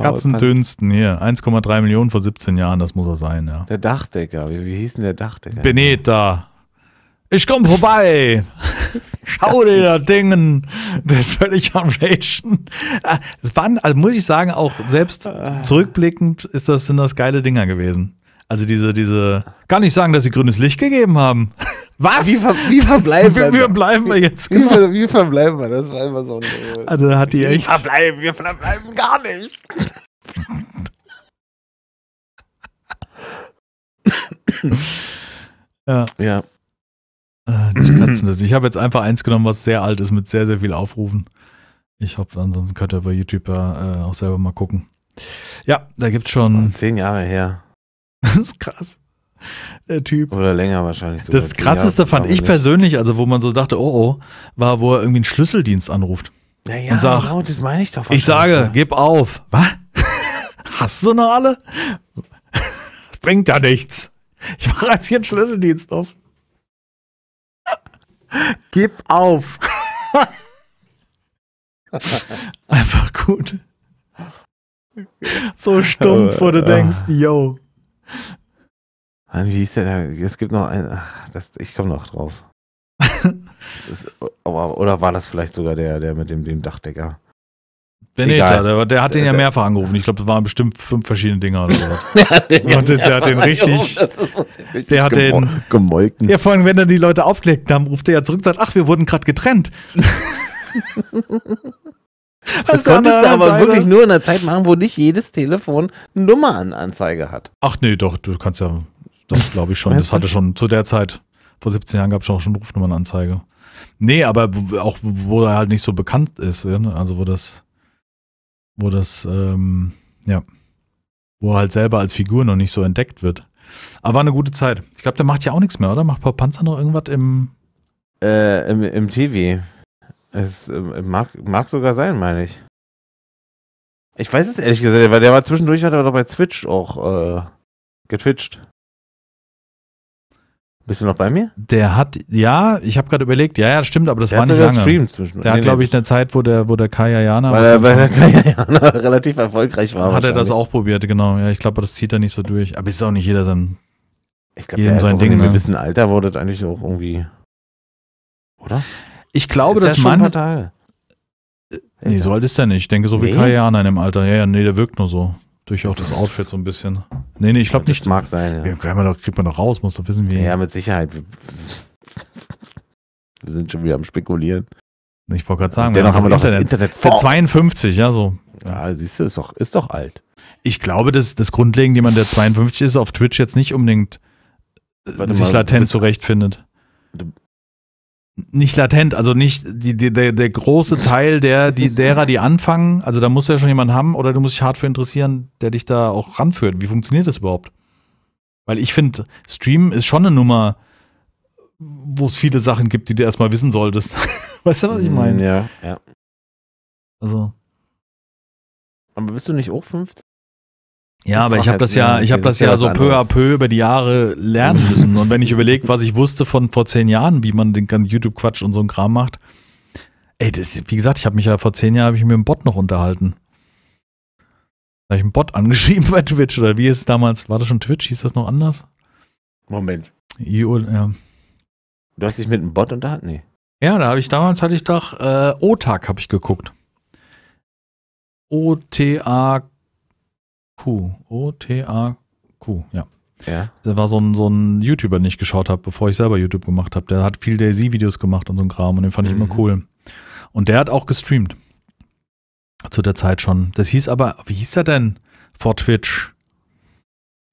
Katzendünsten hier. 1,3 Millionen vor 17 Jahren, das muss er sein, ja. Der Dachdecker, wie, wie hieß denn der Dachdecker? Beneta. Ich komm vorbei. Schau dir da Dingen. Der völlig am Ragen. Es äh, waren, also muss ich sagen, auch selbst zurückblickend ist das, sind das geile Dinger gewesen. Also diese, diese, gar nicht sagen, dass sie grünes Licht gegeben haben. Was? Wie, ver wie verbleiben wir? Wie verbleiben wir jetzt? Genau. Wie, wie, verbleiben wir? Das war immer so. Ein, also hat die echt. Verbleiben, wir verbleiben gar nicht. ja. Ja. Äh, ich habe jetzt einfach eins genommen, was sehr alt ist, mit sehr, sehr viel Aufrufen. Ich hoffe, ansonsten könnt ihr bei YouTube äh, auch selber mal gucken. Ja, da gibt es schon. Oh, zehn Jahre her. Das ist krass. Der Typ. Oder länger wahrscheinlich. Sogar. Das krasseste fand ich persönlich, also wo man so dachte, oh oh, war, wo er irgendwie einen Schlüsseldienst anruft. Naja, und sagt, genau, das meine ich doch. Ich sage, gib auf. Was? Hast du noch alle? Das bringt ja nichts. Ich mache jetzt hier einen Schlüsseldienst aus. Gib auf. Einfach gut. So stumpf, wo du denkst, yo. Mann, wie hieß der da? Es gibt noch einen. Ach, ich komme noch drauf. das, oder war das vielleicht sogar der, der mit dem, dem Dachdecker? Beneta, der, der, hat den ja mehrfach angerufen. Ich glaube, das waren bestimmt fünf verschiedene Dinger oder so. der, ja der, der, hat den oh, richtig. der hat den. Gemolken. Ja, vor allem, wenn dann die Leute aufgelegt haben, ruft er ja zurück und sagt: Ach, wir wurden gerade getrennt. Das konntest du aber wirklich nur in einer Zeit machen, wo nicht jedes Telefon eine Nummeranzeige hat. Ach nee, doch, du kannst ja, das glaube ich schon. das hatte schon zu der Zeit, vor 17 Jahren gab es auch schon Rufnummernanzeige. Nee, aber auch wo er halt nicht so bekannt ist, ne? also wo das, wo das, ähm, ja, wo er halt selber als Figur noch nicht so entdeckt wird. Aber war eine gute Zeit. Ich glaube, der macht ja auch nichts mehr, oder? Macht Paul Panzer noch irgendwas im. Äh, im, im TV. Es äh, mag, mag sogar sein, meine ich. Ich weiß es ehrlich gesagt, weil der war zwischendurch, hat er doch bei Twitch auch äh, getwitcht. Bist du noch bei mir? Der hat, ja, ich habe gerade überlegt, ja, ja, stimmt, aber das der war nicht lange. Stream zwischendurch. der nee, hat, glaube ich, eine Zeit, wo der, wo der Kaya Jana. Weil er bei der Kaya Jana relativ erfolgreich war. Hat er das auch probiert, genau. Ja, ich glaube, das zieht er nicht so durch. Aber ist auch nicht jeder sein. Ich glaube, in einem ne? gewissen Alter wurde das eigentlich auch irgendwie. Oder? Ich glaube, ist dass man. Äh, nee, so alt ist der nicht. Ich denke, so wie nee. Kai in dem Alter. Ja, ja, nee, der wirkt nur so. Durch auch das Outfit so ein bisschen. Nee, nee, ich glaube nicht. mag sein, ja. ja man doch, kriegt man doch raus, muss doch wissen, wie. Ja, mit Sicherheit. Wir sind schon wieder am Spekulieren. Ich wollte gerade sagen, dennoch haben wir doch Internet, das Internet vor. 52, ja, so. Ja, siehst du, ist doch, ist doch alt. Ich glaube, dass das grundlegend jemand, der 52 ist, auf Twitch jetzt nicht unbedingt äh, Warte sich mal, latent bist, zurechtfindet. Du, nicht latent, also nicht die, die, der, der große Teil der, die, derer, die anfangen, also da muss ja schon jemand haben oder du musst dich hart für interessieren, der dich da auch ranführt. Wie funktioniert das überhaupt? Weil ich finde, Stream ist schon eine Nummer, wo es viele Sachen gibt, die du erstmal wissen solltest. weißt du, was ich mhm, meine? Ja, ja. Also. Aber bist du nicht auch 50? Ja, aber ich habe das ja, ich habe das ja so peu à peu über die Jahre lernen müssen. Und wenn ich überlege, was ich wusste von vor zehn Jahren, wie man den ganzen YouTube-Quatsch und so ein Kram macht, ey, das, wie gesagt, ich habe mich ja vor zehn Jahren habe ich mit einem Bot noch unterhalten. Da habe ich einen Bot angeschrieben bei Twitch oder wie ist es damals? War das schon Twitch? Hieß das noch anders? Moment. EU, ja. Du hast dich mit einem Bot unterhalten? Nee. Ja, da habe ich damals hatte ich doch äh, O-Tag habe ich geguckt. O-T-A-K. Q. O-T-A-Q, ja. Ja. Da war so ein, so ein YouTuber, den ich geschaut habe, bevor ich selber YouTube gemacht habe. Der hat viel Daisy-Videos gemacht und so ein Kram und den fand ich mhm. immer cool. Und der hat auch gestreamt. Zu der Zeit schon. Das hieß aber, wie hieß er denn? Vor Twitch.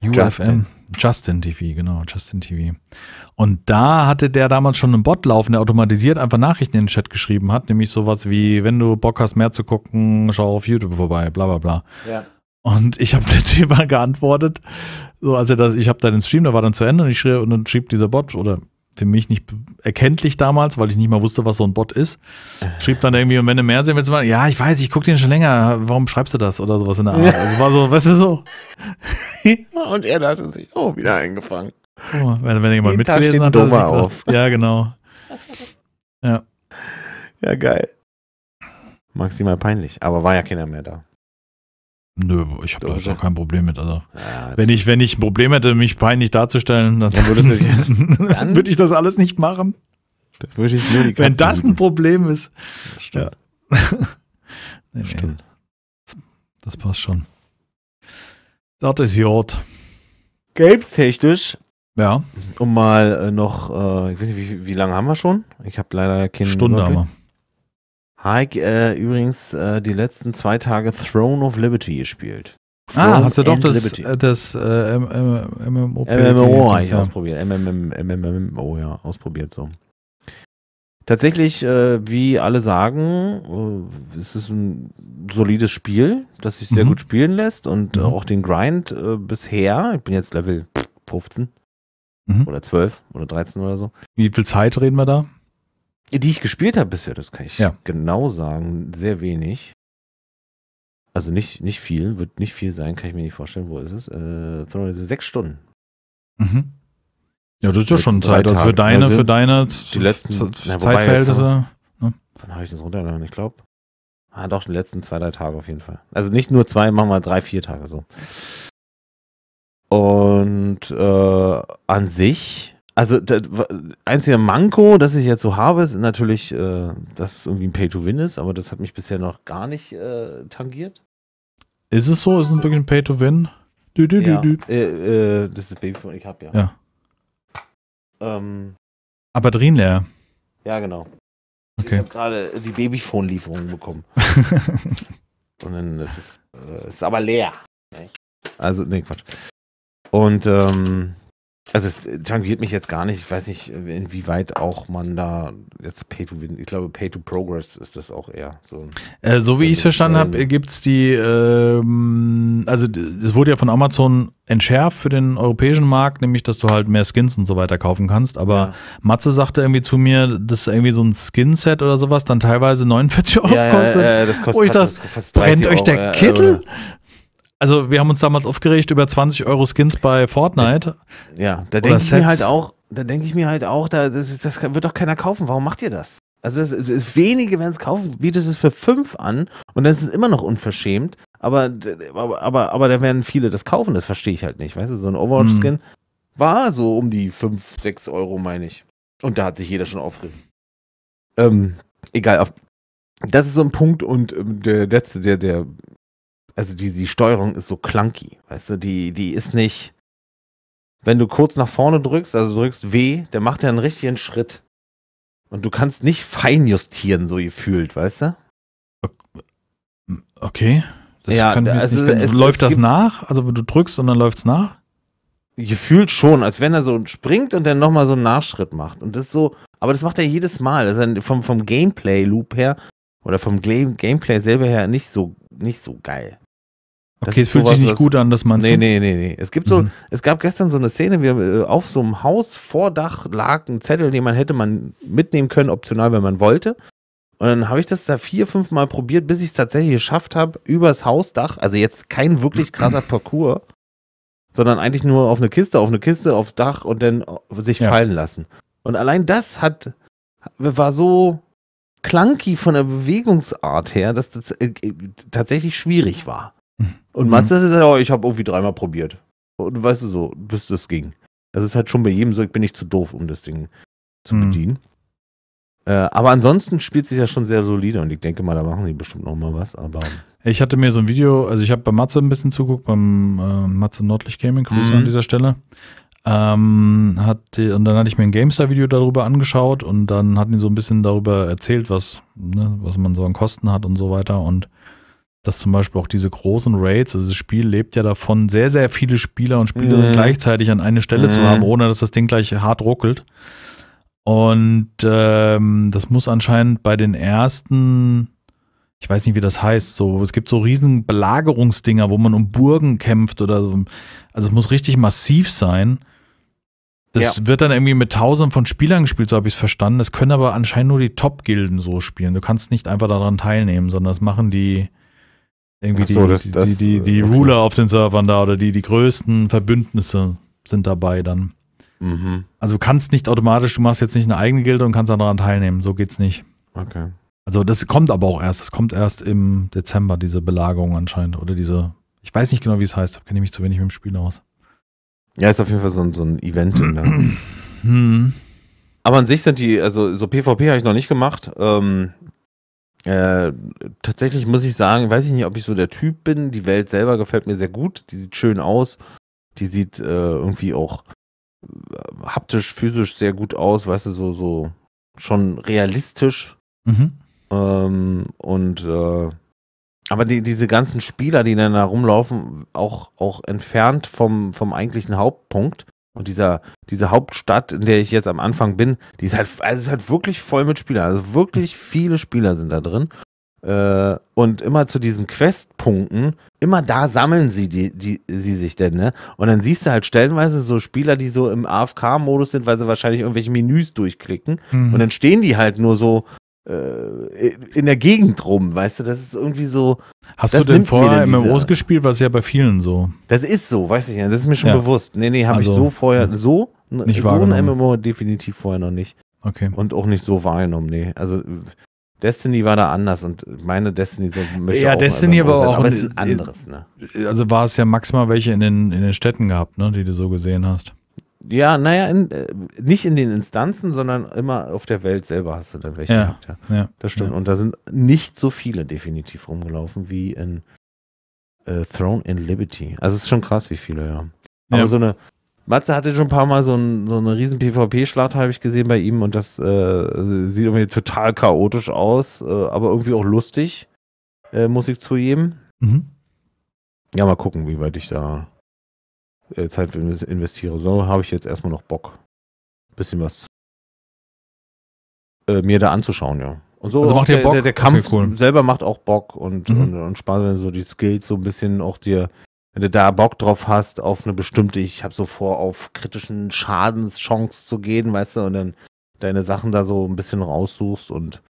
Justin. Justin TV, genau, Justin TV. Und da hatte der damals schon einen Bot laufen, der automatisiert einfach Nachrichten in den Chat geschrieben hat, nämlich sowas wie, wenn du Bock hast, mehr zu gucken, schau auf YouTube vorbei, bla bla bla. Ja. Und ich habe der Thema geantwortet, so als er das, ich habe dann den Stream, der war dann zu Ende und ich schrieb, und dann schrieb dieser Bot oder für mich nicht erkenntlich damals, weil ich nicht mal wusste, was so ein Bot ist. Äh. Schrieb dann irgendwie, und wenn du mehr sehen willst, mal, ja, ich weiß, ich gucke den schon länger, warum schreibst du das? Oder sowas in der Art. Es also war so, weißt du so. und er dachte sich, oh, wieder eingefangen. Oh, wenn, wenn jemand mitgelesen hat, hat auf. Ja, genau. Ja. Ja, geil. Maximal peinlich, aber war ja keiner mehr da. Nö, ich habe da auch kein Problem mit. Also. Ja, wenn, ich, wenn ich ein Problem hätte, mich peinlich darzustellen, dann, dann, ich, dann würde ich das alles nicht machen. Würde ich nur die wenn das ein Problem ist. Ja, stimmt. nee, nee. stimmt. Das passt schon. Das ist Jod. Gelbstechnisch. Ja. Um mal äh, noch, äh, ich weiß nicht, wie, wie lange haben wir schon? Ich habe leider keine Stunde Stunde haben wir. Hike äh, übrigens äh, die letzten zwei Tage Throne of Liberty gespielt. Ah, Throne ah, hast du doch das, das, äh, das äh, MMO MMO habe ich ausprobiert. MMO, ja, ausprobiert so. Tatsächlich, äh, wie alle sagen, äh, ist es ein solides Spiel, das sich sehr mhm. gut spielen lässt und äh, mhm. auch den Grind äh, bisher, ich bin jetzt Level 15 mhm. oder 12 oder 13 oder so. Wie viel Zeit reden wir da? Die ich gespielt habe bisher, das kann ich ja. genau sagen, sehr wenig. Also nicht, nicht viel, wird nicht viel sein, kann ich mir nicht vorstellen. Wo ist es? Äh, sechs Stunden. Mhm. Ja, das ist ja schon Zeit. Also für deine, also für deine die letzten, na, Zeitverhältnisse. Ne? Wann habe ich das runtergeladen? Ich glaube. Ah, doch, die letzten zwei, drei Tage auf jeden Fall. Also nicht nur zwei, machen wir drei, vier Tage so. Und äh, an sich also das einzige Manko, das ich jetzt so habe, ist natürlich, äh, dass es irgendwie ein Pay-to-Win ist, aber das hat mich bisher noch gar nicht äh, tangiert. Ist es so? Ist es wirklich ein Pay-to-Win? Du, du, ja. du, dü. Äh, äh, das ist Babyphone, ich hab ja. Ja. Ähm, aber Batterien leer. Ja, genau. Okay. Ich habe gerade die Babyphone-Lieferung bekommen. Und dann ist es äh, ist aber leer. Also, nee, Quatsch. Und ähm, also es äh, tangiert mich jetzt gar nicht. Ich weiß nicht, äh, inwieweit auch man da jetzt Pay to Win. Ich glaube, Pay to Progress ist das auch eher so. Äh, so wie ich es verstanden habe, gibt es die, ähm, also es wurde ja von Amazon entschärft für den europäischen Markt, nämlich dass du halt mehr Skins und so weiter kaufen kannst. Aber ja. Matze sagte irgendwie zu mir, dass irgendwie so ein Skinset oder sowas dann teilweise 49 Euro ja, kostet. Ja, ja, das kostet, oh, ich dachte, brennt euch der Kittel? also wir haben uns damals aufgeregt über 20 Euro Skins bei Fortnite. Ja, da denke ich Sets. mir halt auch, da denke ich mir halt auch, da, das, das wird doch keiner kaufen. Warum macht ihr das? Also das, das wenige werden es kaufen, bietet es für fünf an und dann ist es immer noch unverschämt. Aber, aber, aber, aber da werden viele das kaufen, das verstehe ich halt nicht. Weißt du, so ein Overwatch-Skin hm. war so um die 5, 6 Euro, meine ich. Und da hat sich jeder schon aufgeregt. Ähm, egal, auf, das ist so ein Punkt und ähm, der letzte, der, der also die, die Steuerung ist so clunky, weißt du, die, die ist nicht, wenn du kurz nach vorne drückst, also drückst W, der macht ja einen richtigen Schritt. Und du kannst nicht fein justieren, so gefühlt, weißt du? Okay. Das ja, kann, also nicht, es, läuft es das nach? Also wenn du drückst und dann läuft es nach? Gefühlt schon, als wenn er so springt und dann nochmal so einen Nachschritt macht. Und das so, aber das macht er jedes Mal. Das ist vom, vom Gameplay-Loop her oder vom Gameplay selber her nicht so, nicht so geil. Okay, es fühlt sich nicht gut an, dass man Nee, nee, nee, nee. Es gibt so, mhm. es gab gestern so eine Szene, wir äh, auf so einem Hausvordach lag ein Zettel, den man hätte man mitnehmen können, optional, wenn man wollte. Und dann habe ich das da vier, fünf Mal probiert, bis ich es tatsächlich geschafft habe, übers Hausdach, also jetzt kein wirklich krasser Parcours, sondern eigentlich nur auf eine Kiste, auf eine Kiste, aufs Dach und dann äh, sich ja. fallen lassen. Und allein das hat, war so clunky von der Bewegungsart her, dass das äh, tatsächlich schwierig war. Und Matze mhm. sagt, oh, ich habe irgendwie dreimal probiert. Und weißt du so, bis das ging. Das ist halt schon bei jedem so, ich bin nicht zu doof, um das Ding zu mhm. bedienen. Äh, aber ansonsten spielt sich ja schon sehr solide und ich denke mal, da machen sie bestimmt noch mal was. Aber ich hatte mir so ein Video, also ich habe bei Matze ein bisschen zuguckt, beim äh, Matze Nordlich Gaming, Grüße mhm. an dieser Stelle. Ähm, hat, und dann hatte ich mir ein GameStar-Video darüber angeschaut und dann hat ihn so ein bisschen darüber erzählt, was, ne, was man so an Kosten hat und so weiter. Und dass zum Beispiel auch diese großen Raids, also das Spiel lebt ja davon, sehr, sehr viele Spieler und Spielerinnen mhm. gleichzeitig an eine Stelle mhm. zu haben, ohne dass das Ding gleich hart ruckelt. Und ähm, das muss anscheinend bei den ersten, ich weiß nicht, wie das heißt, so, es gibt so riesen Belagerungsdinger, wo man um Burgen kämpft oder so. Also es muss richtig massiv sein. Das ja. wird dann irgendwie mit tausenden von Spielern gespielt, so habe ich es verstanden. Das können aber anscheinend nur die Top-Gilden so spielen. Du kannst nicht einfach daran teilnehmen, sondern das machen die, irgendwie so, die, das, das, die, die, die, okay. Ruler auf den Servern da oder die, die größten Verbündnisse sind dabei dann. Mhm. Also du kannst nicht automatisch, du machst jetzt nicht eine eigene Gilde und kannst daran teilnehmen. So geht's nicht. Okay. Also das kommt aber auch erst. Das kommt erst im Dezember, diese Belagerung anscheinend. Oder diese, ich weiß nicht genau, wie es heißt, da kenne ich mich zu wenig mit dem Spiel aus. Ja, ist auf jeden Fall so ein, so ein Event. ne? Aber an sich sind die, also so PvP habe ich noch nicht gemacht. Ähm, äh, tatsächlich muss ich sagen, weiß ich nicht, ob ich so der Typ bin. Die Welt selber gefällt mir sehr gut. Die sieht schön aus. Die sieht äh, irgendwie auch äh, haptisch, physisch sehr gut aus. Weißt du, so, so schon realistisch. Mhm. Ähm, und äh, aber die, diese ganzen Spieler, die dann da rumlaufen, auch, auch entfernt vom, vom eigentlichen Hauptpunkt, und dieser, diese Hauptstadt, in der ich jetzt am Anfang bin, die ist halt, also ist halt wirklich voll mit Spielern. Also wirklich hm. viele Spieler sind da drin. Äh, und immer zu diesen Questpunkten, immer da sammeln sie die, die, sie sich denn, ne? Und dann siehst du halt stellenweise so Spieler, die so im AFK-Modus sind, weil sie wahrscheinlich irgendwelche Menüs durchklicken. Mhm. Und dann stehen die halt nur so äh, in der Gegend rum, weißt du? Das ist irgendwie so, Hast das du denn vorher MMOs gespielt? War Was ja bei vielen so. Das ist so, weiß ich nicht. Das ist mir schon ja. bewusst. Nee, nee, habe also, ich so vorher, so, nicht so ein MMO definitiv vorher noch nicht. Okay. Und auch nicht so wahrgenommen, nee. Also Destiny war da anders und meine Destiny so Ja, Destiny war oh, auch sein, ein, anderes, ne? Also war es ja maximal welche in den, in den Städten gehabt, ne, die du so gesehen hast. Ja, naja, in, äh, nicht in den Instanzen, sondern immer auf der Welt selber hast du dann welche ja, gehabt. Ja. ja. das stimmt. Ja. Und da sind nicht so viele definitiv rumgelaufen wie in äh, Throne in Liberty. Also es ist schon krass, wie viele, ja. Aber so eine, Matze hatte schon ein paar Mal so, ein, so eine riesen PvP-Schlacht, habe ich gesehen bei ihm und das äh, sieht irgendwie total chaotisch aus, äh, aber irgendwie auch lustig, äh, muss ich zugeben. Mhm. Ja, mal gucken, wie weit ich da äh, Zeit investiere, So habe ich jetzt erstmal noch Bock, ein bisschen was äh, mir da anzuschauen, ja. Und so also macht der, Bock? Der, der Kampf okay, cool. selber macht auch Bock und, mhm. und, und Spaß, wenn du so die Skills so ein bisschen auch dir, wenn du da Bock drauf hast, auf eine bestimmte, ich habe so vor, auf kritischen Schadenschance zu gehen, weißt du, und dann deine Sachen da so ein bisschen raussuchst und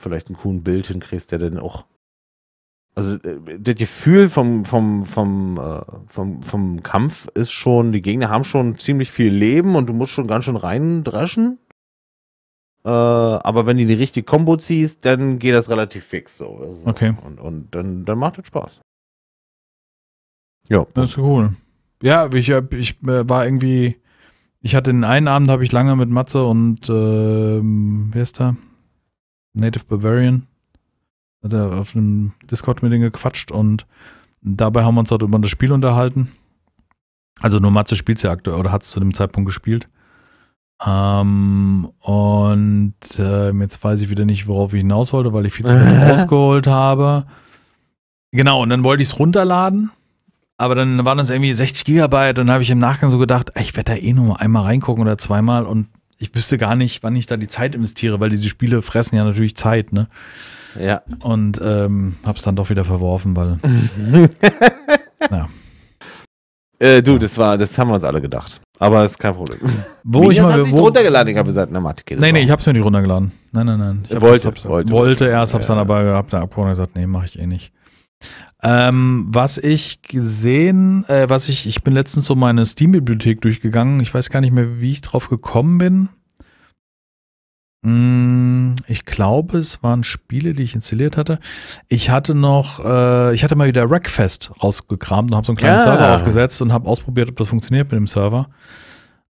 vielleicht einen coolen Bild hinkriegst, der dann auch also äh, das Gefühl vom, vom, vom, äh, vom, vom Kampf ist schon, die Gegner haben schon ziemlich viel Leben und du musst schon ganz schön reindreschen. Äh, aber wenn du die richtige Combo ziehst, dann geht das relativ fix so. Also, okay. Und, und dann, dann macht das Spaß. Ja. Das ist cool. Ja, ich, ich äh, war irgendwie, ich hatte den einen Abend, habe ich lange mit Matze und, äh, wer ist da? Native Bavarian hat er auf einem Discord mit denen gequatscht und dabei haben wir uns halt über das Spiel unterhalten. Also nur Matze spielt es ja aktuell oder hat es zu dem Zeitpunkt gespielt. Ähm, und äh, jetzt weiß ich wieder nicht, worauf ich hinaus wollte, weil ich viel zu viel rausgeholt habe. Genau, und dann wollte ich es runterladen, aber dann waren das irgendwie 60 Gigabyte und dann habe ich im Nachgang so gedacht, ich werde da eh nur einmal reingucken oder zweimal und ich wüsste gar nicht, wann ich da die Zeit investiere, weil diese Spiele fressen ja natürlich Zeit, ne? Ja. Und ähm, hab's dann doch wieder verworfen, weil. ja. Äh, du, das war, das haben wir uns alle gedacht. Aber ist kein Problem. Wo Wie ich mal wo, runtergeladen, ich habe gesagt, na Mathe Nee, nee, ich hab's mir nicht runtergeladen. Nein, nein, nein. Ich wollte, hab's, wollte, wollte erst, hab's ja, dann dabei gehabt, dann abgehauen und gesagt, nee, mache ich eh nicht. Ähm, was ich gesehen, äh, was ich, ich bin letztens so meine Steam-Bibliothek durchgegangen. Ich weiß gar nicht mehr, wie ich drauf gekommen bin. Mm, ich glaube, es waren Spiele, die ich installiert hatte. Ich hatte noch, äh, ich hatte mal wieder Rackfest rausgekramt und habe so einen kleinen ja. Server aufgesetzt und habe ausprobiert, ob das funktioniert mit dem Server.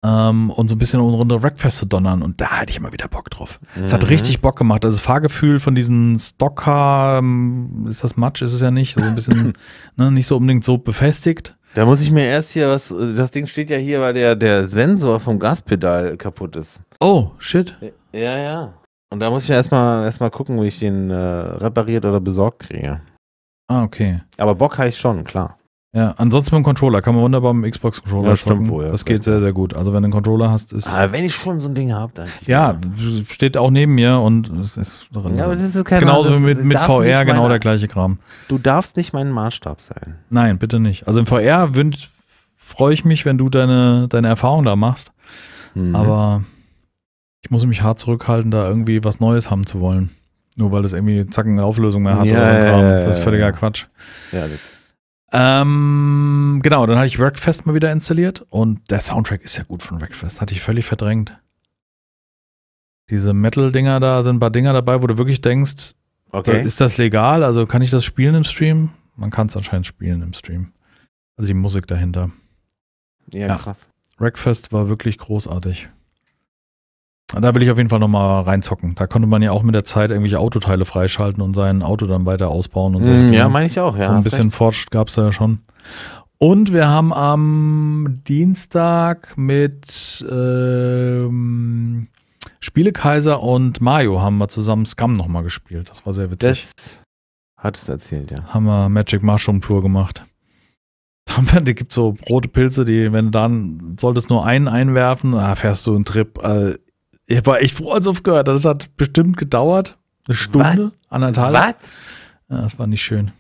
Ähm, und so ein bisschen runter Rackfest zu donnern. Und da hatte ich immer wieder Bock drauf. Es mhm. hat richtig Bock gemacht. Also das Fahrgefühl von diesen Stocker, ähm, ist das Matsch, ist es ja nicht, so ein bisschen, ne, nicht so unbedingt so befestigt. Da muss ich mir erst hier was. Das Ding steht ja hier, weil der, der Sensor vom Gaspedal kaputt ist. Oh, shit. Ja, ja. Und da muss ich ja erstmal erst mal gucken, wie ich den äh, repariert oder besorgt kriege. Ah, okay. Aber Bock heißt schon, klar. Ja, ansonsten mit dem Controller kann man wunderbar mit dem Xbox-Controller ja, stimmt wohl, ja, Das geht sehr, sehr gut. Also wenn du einen Controller hast, ist. Aber wenn ich schon so ein Ding habe, dann. Ja, steht auch neben mir und es ist drin. Ja, aber das ist kein Genauso wie mit, mit VR, genau der gleiche Kram. Du darfst nicht mein Maßstab sein. Nein, bitte nicht. Also im VR freue ich mich, wenn du deine, deine Erfahrung da machst. Mhm. Aber ich muss mich hart zurückhalten, da irgendwie was Neues haben zu wollen. Nur weil das irgendwie Zacken Auflösung mehr hat yeah, oder so Kram. Das ist völliger Quatsch. Ja, ähm, genau, dann hatte ich Wreckfest mal wieder installiert und der Soundtrack ist ja gut von Wreckfest. Hatte ich völlig verdrängt. Diese Metal-Dinger da sind ein paar Dinger dabei, wo du wirklich denkst, okay. Äh, ist das legal? Also kann ich das spielen im Stream? Man kann es anscheinend spielen im Stream. Also die Musik dahinter. Ja, ja. krass. Wreckfest war wirklich großartig. Da will ich auf jeden Fall nochmal reinzocken. Da konnte man ja auch mit der Zeit irgendwelche Autoteile freischalten und sein Auto dann weiter ausbauen und so. Mm, ja, mhm. meine ich auch, ja. So ein bisschen forscht gab es da ja schon. Und wir haben am Dienstag mit ähm, Spielekaiser und Mario haben wir zusammen Scum nochmal gespielt. Das war sehr witzig. Das hat es erzählt, ja. Haben wir Magic Mushroom Tour gemacht. Die gibt so rote Pilze, die, wenn du dann solltest nur einen einwerfen, ah, fährst du einen Trip. Äh, ich war echt froh, als ich aufgehört Das hat bestimmt gedauert. Eine Stunde, What? anderthalb. Was? Ja, das war nicht schön.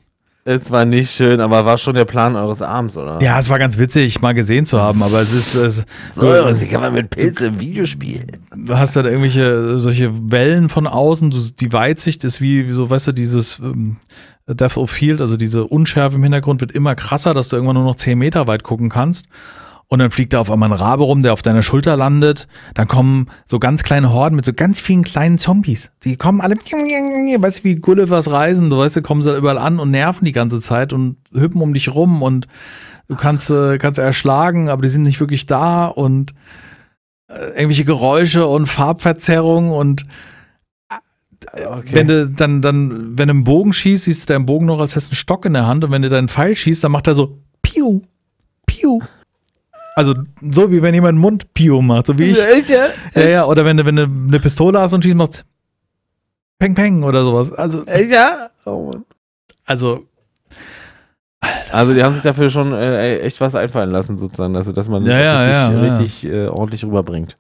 Es war nicht schön, aber war schon der Plan eures Abends, oder? Ja, es war ganz witzig, mal gesehen zu haben, aber es ist. Es so, also, kann man mit Pilze im Videospiel. Du hast halt irgendwelche solche Wellen von außen, die Weitsicht ist wie, wie, so, weißt du, dieses ähm, Death of Field, also diese Unschärfe im Hintergrund wird immer krasser, dass du irgendwann nur noch 10 Meter weit gucken kannst und dann fliegt da auf einmal ein Rabe rum, der auf deiner Schulter landet. Dann kommen so ganz kleine Horden mit so ganz vielen kleinen Zombies. Die kommen alle, weißt du, wie Gullivers Reisen, du weißt du, kommen sie überall an und nerven die ganze Zeit und hüppen um dich rum und du kannst, äh, kannst erschlagen, aber die sind nicht wirklich da und äh, irgendwelche Geräusche und Farbverzerrung und äh, Okay. Wenn du dann, dann, wenn du einen Bogen schießt, siehst du deinen Bogen noch, als hättest du einen Stock in der Hand und wenn du deinen Pfeil schießt, dann macht er so Piu, Piu, also so wie wenn jemand Mundpio macht, so wie ich. Echt, ja? ja, ja. Oder wenn du, wenn eine Pistole hast und schießt, machst Peng Peng oder sowas. Also. Echt, ja? Oh. Also. Alter. Also die haben sich dafür schon äh, echt was einfallen lassen, sozusagen, also dass man ja, das ja, richtig, richtig äh, ordentlich rüberbringt.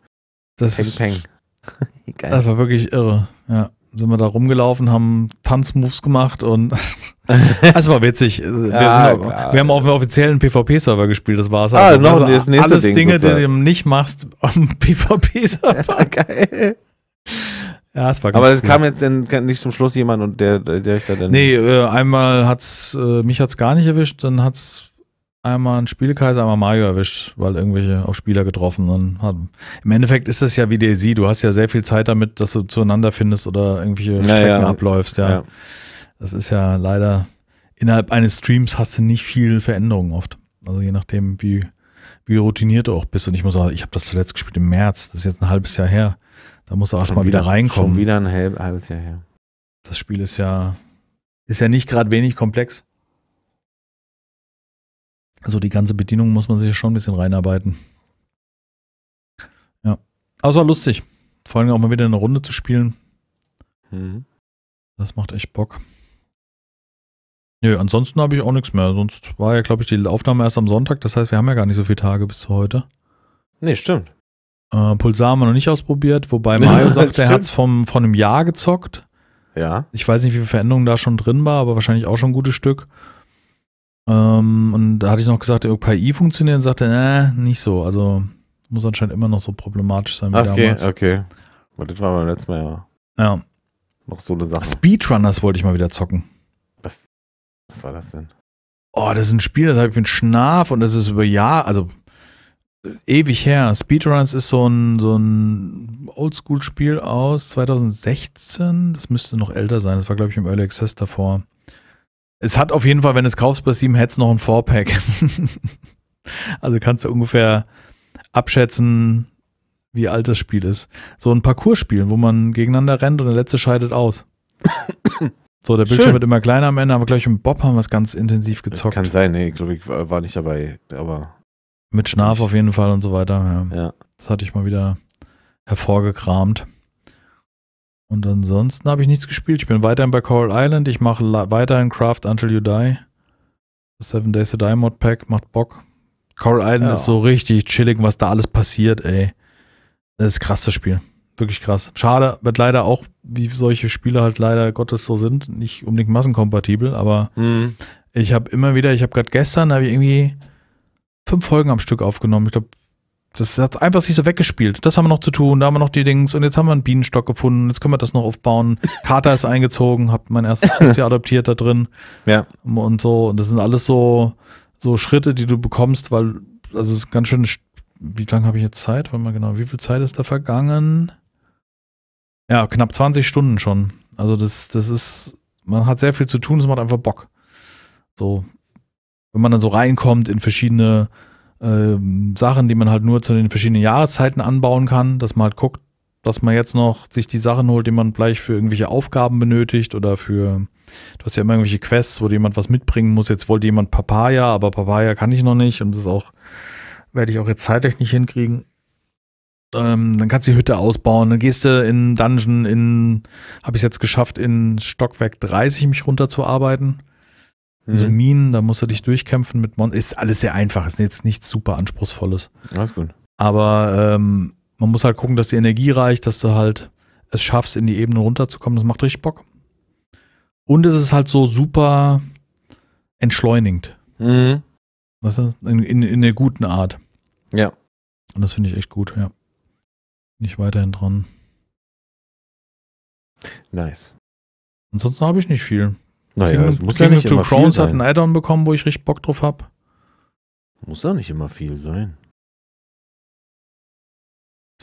Das peng, peng. Geil. Das war wirklich irre, ja sind wir da rumgelaufen, haben Tanzmoves gemacht und es war witzig. Wir, ja, auch, wir, haben auf dem offiziellen PvP-Server gespielt, das war's. Ah, also, noch also alles Ding Dinge, sozusagen. die du nicht machst am PvP-Server. Geil. Ja, es war Aber es cool. kam jetzt denn nicht zum Schluss jemand und der, der ich da dann. Nee, äh, einmal hat's, äh, mich hat's gar nicht erwischt, dann hat's einmal einen Spielkaiser, einmal Mario erwischt, weil irgendwelche auch Spieler getroffen haben. Im Endeffekt ist das ja wie DayZ, du hast ja sehr viel Zeit damit, dass du zueinander findest oder irgendwelche Strecken ja, ja. abläufst, ja. ja. Das ist ja leider, innerhalb eines Streams hast du nicht viel Veränderungen oft. Also je nachdem, wie, wie routiniert du auch bist. Und ich muss sagen, ich habe das zuletzt gespielt im März, das ist jetzt ein halbes Jahr her. Da musst du erstmal wieder, wieder reinkommen. Schon wieder ein halbes Jahr her. Das Spiel ist ja, ist ja nicht gerade wenig komplex. Also die ganze Bedienung muss man sich schon ein bisschen reinarbeiten. Ja. Aber es war lustig. Vor allem auch mal wieder eine Runde zu spielen. Mhm. Das macht echt Bock. Nö, ansonsten habe ich auch nichts mehr. Sonst war ja, glaube ich, die Aufnahme erst am Sonntag. Das heißt, wir haben ja gar nicht so viele Tage bis zu heute. Nee, stimmt. Äh, Pulsar haben wir noch nicht ausprobiert, wobei Mario sagt, der hat es von einem Jahr gezockt. Ja. Ich weiß nicht, wie viel Veränderungen da schon drin war, aber wahrscheinlich auch schon ein gutes Stück. Ähm, und da hatte ich noch gesagt, der KI funktioniert und sagte, äh, nicht so. Also muss anscheinend immer noch so problematisch sein wie okay, damals. Okay, okay. Das war beim letzten Mal ja. Ja. Noch so eine Sache. Speedrunners wollte ich mal wieder zocken. Was, was war das denn? Oh, das ist ein Spiel, das habe ich mit Schnaf und das ist über Jahre, also ewig her. Speedrunners ist so ein, so ein Oldschool-Spiel aus 2016. Das müsste noch älter sein. Das war, glaube ich, im Early Access davor. Es hat auf jeden Fall, wenn du es kaufst bei Steam, hättest noch ein Four-Pack. also kannst du ungefähr abschätzen, wie alt das Spiel ist. So ein parcours spiel wo man gegeneinander rennt und der letzte scheidet aus. So, der Bildschirm Schön. wird immer kleiner am Ende, aber gleich mit Bob haben wir es ganz intensiv gezockt. Kann sein, nee, glaube ich, war nicht dabei, aber. Mit Schnarf auf jeden Fall und so weiter, ja. ja. Das hatte ich mal wieder hervorgekramt. Und ansonsten habe ich nichts gespielt. Ich bin weiterhin bei Coral Island. Ich mache weiterhin Craft Until You Die. Das Seven Days to Die Mod Pack macht Bock. Coral Island ja. ist so richtig chillig, was da alles passiert, ey. Das ist krass, das Spiel. Wirklich krass. Schade, wird leider auch, wie solche Spiele halt leider Gottes so sind, nicht unbedingt massenkompatibel, aber mhm. ich habe immer wieder, ich habe gerade gestern, habe ich irgendwie fünf Folgen am Stück aufgenommen. Ich glaube, das hat einfach sich so weggespielt. Das haben wir noch zu tun, da haben wir noch die Dings und jetzt haben wir einen Bienenstock gefunden, jetzt können wir das noch aufbauen. Kater ist eingezogen, hab mein erstes Tier adoptiert da drin. Ja. Und so. Und das sind alles so, so Schritte, die du bekommst, weil, also es ist ganz schön, wie lange habe ich jetzt Zeit? Warte mal genau, wie viel Zeit ist da vergangen? Ja, knapp 20 Stunden schon. Also das, das ist, man hat sehr viel zu tun, es macht einfach Bock. So, wenn man dann so reinkommt in verschiedene ähm, Sachen, die man halt nur zu den verschiedenen Jahreszeiten anbauen kann, dass man halt guckt, dass man jetzt noch sich die Sachen holt, die man gleich für irgendwelche Aufgaben benötigt oder für, du hast ja immer irgendwelche Quests, wo jemand was mitbringen muss. Jetzt wollte jemand Papaya, aber Papaya kann ich noch nicht und das auch, werde ich auch jetzt zeitlich nicht hinkriegen. Ähm, dann kannst du die Hütte ausbauen, dann gehst du in Dungeon, in, habe ich es jetzt geschafft, in Stockwerk 30 mich runterzuarbeiten. Mhm. So Minen, da musst du dich durchkämpfen mit Mon. Ist alles sehr einfach, ist jetzt nichts super Anspruchsvolles. Alles gut. Aber ähm, man muss halt gucken, dass die Energie reicht, dass du halt es schaffst, in die Ebene runterzukommen. Das macht richtig Bock. Und es ist halt so super entschleunigend. Mhm. Weißt du? In, in, in der guten Art. Ja. Und das finde ich echt gut, ja. Nicht weiterhin dran. Nice. Ansonsten habe ich nicht viel. Naja, Kingdom, muss Kingdom ja nicht Two immer Crowns viel hat sein. hat einen Add-on bekommen, wo ich richtig Bock drauf habe. Muss ja nicht immer viel sein.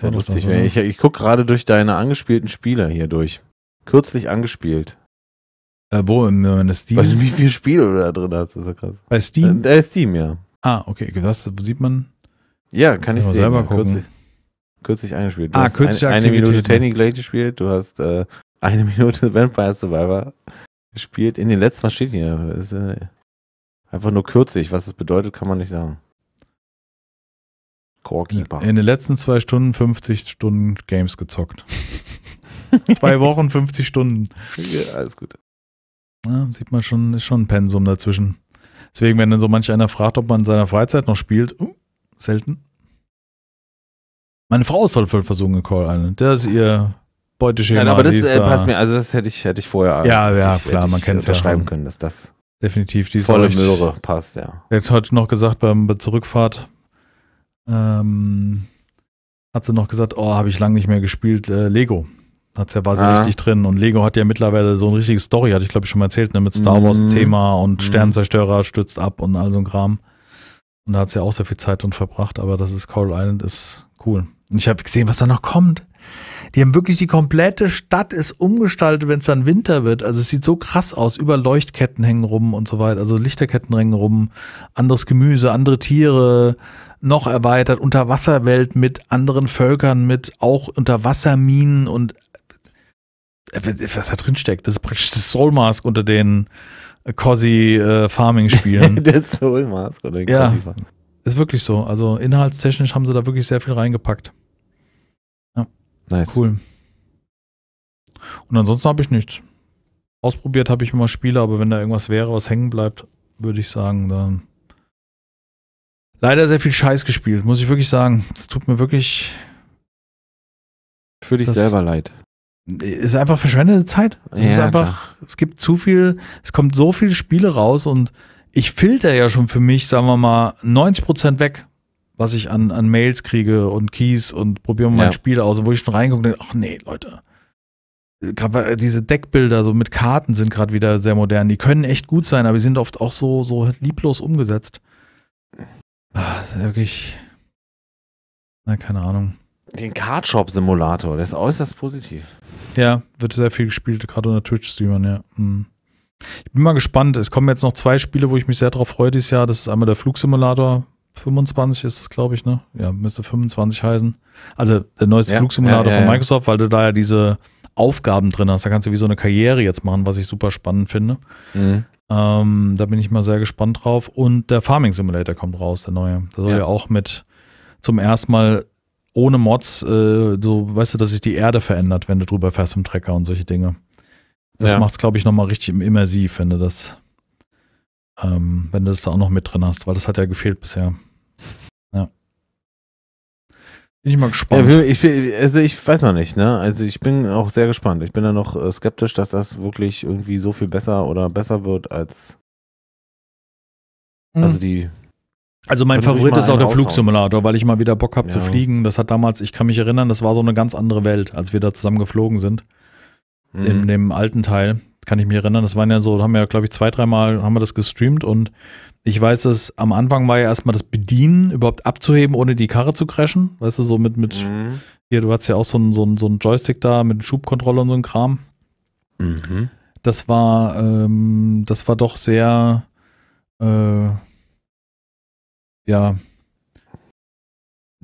Sehr ja lustig. Also, ich ich gucke gerade durch deine angespielten Spieler hier durch. Kürzlich angespielt. Äh, wo? In meiner Steam? Weil, wie viele Spiele du da drin hast. Das ist ja krass. Bei Steam? Äh, Steam, ja. Ah, okay. Das sieht man. Ja, kann ich sehen. Selber gucken. Kürzlich, kürzlich angespielt. Du ah, kürzlich ein, Eine Minute Tenny Glade gespielt. Du hast äh, eine Minute Vampire Survivor. Spielt in den letzten, was steht hier? Ist, äh, einfach nur kürzlich. Was es bedeutet, kann man nicht sagen. Corekeeper. In den letzten zwei Stunden 50 Stunden Games gezockt. zwei Wochen 50 Stunden. Ja, alles gut. Ja, sieht man schon, ist schon ein Pensum dazwischen. Deswegen, wenn dann so manch einer fragt, ob man in seiner Freizeit noch spielt, uh, selten. Meine Frau ist voll versunken, Call Island. Das ist ihr Ausbeuteschema. Nein, aber das äh, passt mir, also das hätte ich, hätte ich vorher. Ja, ja, ich, klar, man kennt es ja. schreiben können, dass das definitiv die volle Seuch, Möhre passt, ja. Jetzt heute noch gesagt beim bei Zurückfahrt. Ähm, hat sie noch gesagt, oh, habe ich lange nicht mehr gespielt, äh, Lego. Hat's ja, quasi ah. richtig drin. Und Lego hat ja mittlerweile so eine richtige Story, hatte ich glaube ich schon mal erzählt, ne, mit Star mhm. Wars Thema und mm. Sternzerstörer stützt ab und all so ein Kram. Und da hat sie ja auch sehr viel Zeit drin verbracht, aber das ist Coral Island ist cool. Und ich habe gesehen, was da noch kommt. Die haben wirklich die komplette Stadt ist umgestaltet, wenn es dann Winter wird. Also es sieht so krass aus. Über Leuchtketten hängen rum und so weiter. Also Lichterketten hängen rum. Anderes Gemüse, andere Tiere. Noch erweitert. Unterwasserwelt mit anderen Völkern, mit auch Unterwasserminen und äh, was da drin steckt. Das ist praktisch das Soul Mask unter den äh, Cosi äh, Farming Spielen. der Soul Mask oder den ja, Cosi Farming. Ist wirklich so. Also inhaltstechnisch haben sie da wirklich sehr viel reingepackt. Nice. Cool. Und ansonsten habe ich nichts. Ausprobiert habe ich immer Spiele, aber wenn da irgendwas wäre, was hängen bleibt, würde ich sagen, dann. Leider sehr viel Scheiß gespielt, muss ich wirklich sagen. Es tut mir wirklich. Für dich selber leid. Ist einfach verschwendete Zeit. Es ja, ist einfach, klar. es gibt zu viel, es kommt so viele Spiele raus und ich filter ja schon für mich, sagen wir mal, 90 weg, was ich an, an Mails kriege und Keys und probiere mal ja. ein Spiel aus, wo ich schon reingucke und denke, ach nee, Leute. Gerade diese Deckbilder so mit Karten sind gerade wieder sehr modern. Die können echt gut sein, aber die sind oft auch so, so lieblos umgesetzt. Ach, das ist wirklich. Na, keine Ahnung. Den cardshop Simulator, der ist äußerst positiv. Ja, wird sehr viel gespielt, gerade unter Twitch-Streamern, ja. Hm. Ich bin mal gespannt. Es kommen jetzt noch zwei Spiele, wo ich mich sehr darauf freue dieses Jahr. Das ist einmal der Flugsimulator, 25 ist es, glaube ich, ne? Ja, müsste 25 heißen. Also der neueste ja, Flugsimulator ja, ja, von Microsoft, weil du da ja diese Aufgaben drin hast. Da kannst du wie so eine Karriere jetzt machen, was ich super spannend finde. Mhm. Ähm, da bin ich mal sehr gespannt drauf. Und der Farming Simulator kommt raus, der neue. Da soll ja, auch mit zum ersten Mal ohne Mods, äh, so weißt du, dass sich die Erde verändert, wenn du drüber fährst mit dem Trecker und solche Dinge. Das ja. macht es, glaube ich, nochmal richtig immersiv, wenn du das ähm, wenn du das da auch noch mit drin hast, weil das hat ja gefehlt bisher. Ja. Bin ich mal gespannt. Ja, ich, also ich weiß noch nicht, ne? Also ich bin auch sehr gespannt. Ich bin da noch äh, skeptisch, dass das wirklich irgendwie so viel besser oder besser wird als also die. Also mein Favorit ist auch der raushauen. Flugsimulator, weil ich mal wieder Bock habe ja. zu fliegen. Das hat damals, ich kann mich erinnern, das war so eine ganz andere Welt, als wir da zusammen geflogen sind. Mhm. In dem alten Teil kann ich mich erinnern, das waren ja so, haben ja, glaube ich, zwei, dreimal haben wir das gestreamt und ich weiß, dass am Anfang war ja erstmal das Bedienen, überhaupt abzuheben, ohne die Karre zu crashen. Weißt du, so mit, mit, mhm. hier, du hast ja auch so einen so so ein Joystick da mit Schubkontrolle und so ein Kram. Mhm. Das war, ähm, das war doch sehr, äh, ja,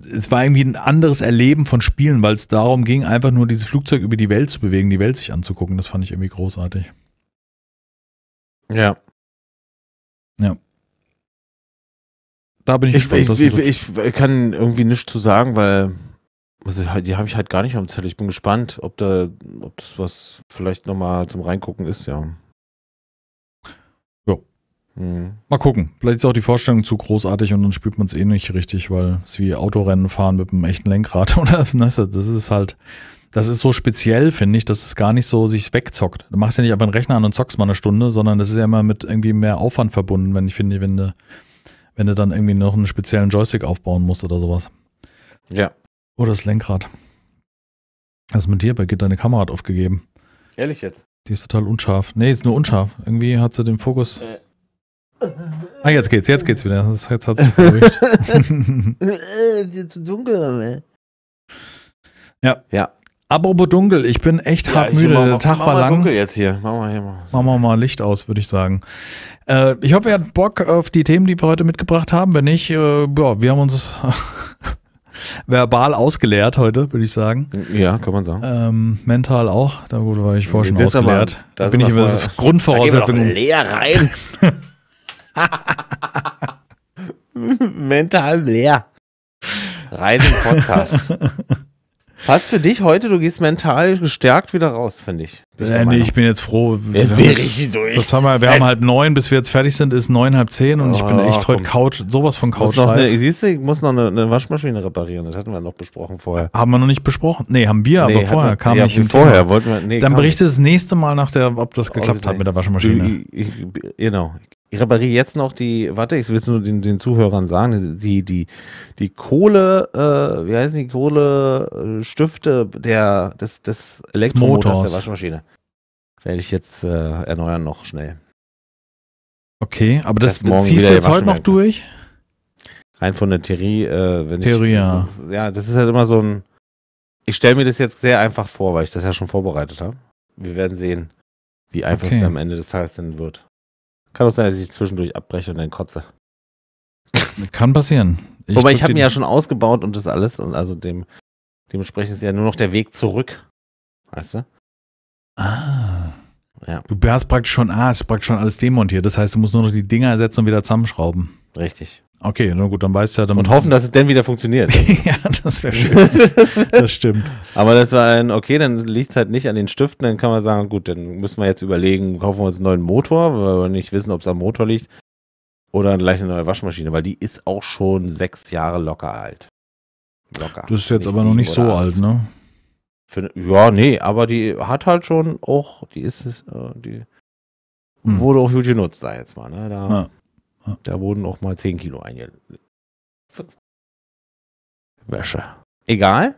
es war irgendwie ein anderes Erleben von Spielen, weil es darum ging, einfach nur dieses Flugzeug über die Welt zu bewegen, die Welt sich anzugucken. Das fand ich irgendwie großartig. Ja. Ja. Da bin ich, ich gespannt. Ich, ich, ich, kann irgendwie nichts zu sagen, weil also die habe ich halt gar nicht am Zettel. Ich bin gespannt, ob da, ob das was vielleicht nochmal zum Reingucken ist, ja. Mhm. Mal gucken. Vielleicht ist auch die Vorstellung zu großartig und dann spürt man es eh nicht richtig, weil es wie Autorennen fahren mit einem echten Lenkrad oder ne? das ist halt, das ist so speziell, finde ich, dass es gar nicht so sich wegzockt. Du machst ja nicht einfach einen Rechner an und zockst mal eine Stunde, sondern das ist ja immer mit irgendwie mehr Aufwand verbunden, wenn ich finde, wenn du, wenn du dann irgendwie noch einen speziellen Joystick aufbauen musst oder sowas. Ja. Oder das Lenkrad. Was ist mit dir? Bei geht deine Kamera hat aufgegeben. Ehrlich jetzt? Die ist total unscharf. Nee, ist nur unscharf. Irgendwie hat sie den Fokus. Äh Ah, jetzt geht's, jetzt geht's wieder. Das, jetzt hat's sich beruhigt. ist jetzt zu dunkel, ey. Ja. Ja. Apropos dunkel, ich bin echt ja, hart müde. Mal, Der Tag war lang. dunkel jetzt hier. Machen wir hier mal. Machen wir mal Licht aus, würde ich sagen. Äh, ich hoffe, ihr habt Bock auf die Themen, die wir heute mitgebracht haben. Wenn nicht, äh, ja, wir haben uns verbal ausgeleert heute, würde ich sagen. Ja, kann man sagen. Ähm, mental auch. Da gut, war ich vorher schon das ausgeleert. da bin ich über Grundvoraussetzungen. Da wir leer rein. Mental leer. Rein im Podcast. Passt für dich heute, du gehst mental gestärkt wieder raus, finde ich. Äh, nee, nee, ich bin jetzt froh. Jetzt bin ich durch. Das haben wir, wir haben halb neun, bis wir jetzt fertig sind, ist neun, halb zehn und oh, ich bin oh, echt komm. heute Couch, sowas von Couch. Eine, siehst du, ich muss noch eine, eine, Waschmaschine reparieren, das hatten wir noch besprochen vorher. Haben wir noch nicht besprochen? Nee, haben wir, nee, aber vorher wir, kam ich nicht. Vorher wollten wir, nee, Dann berichte das nächste Mal nach der, ob das geklappt oh, hat mit der Waschmaschine. Ich, ich, genau, ich repariere jetzt noch die, warte, ich will es nur den, den, Zuhörern sagen, die, die, die Kohle, äh, wie heißen die Kohlestifte der, des, des Elektromotors der Waschmaschine. Werde ich jetzt äh, erneuern noch schnell. Okay, aber das, das ziehst du jetzt heute noch durch? Rein von der Theorie, äh, wenn Theorie, ich, ja. ja, das ist halt immer so ein, ich stelle mir das jetzt sehr einfach vor, weil ich das ja schon vorbereitet habe. Wir werden sehen, wie einfach okay. es am Ende des Tages dann wird. Kann auch sein, dass ich zwischendurch abbreche und dann kotze. Kann passieren. Ich Wobei ich habe mir ja schon ausgebaut und das alles und also dem, dementsprechend ist ja nur noch der Weg zurück. Weißt du? Ah. Ja. Du hast praktisch schon, ah, ist praktisch schon alles demontiert. Das heißt, du musst nur noch die Dinger ersetzen und wieder zusammenschrauben. Richtig. Okay, na gut, dann weißt du ja dann. Und hoffen, dass es dann wieder funktioniert. ja, das wäre schön. das stimmt. Aber das war ein, okay, dann liegt es halt nicht an den Stiften, dann kann man sagen, gut, dann müssen wir jetzt überlegen, kaufen wir uns einen neuen Motor, weil wir nicht wissen, ob es am Motor liegt. Oder gleich eine neue Waschmaschine, weil die ist auch schon sechs Jahre locker alt. Locker. Das ist jetzt nicht aber noch nicht so alt, alt ne? Für, ne, ja, nee, aber die hat halt schon auch, die ist, äh, die hm. wurde auch gut genutzt, da jetzt mal, ne? Da, ja. Da wurden auch mal 10 Kilo eingelegt. Wäsche. Egal.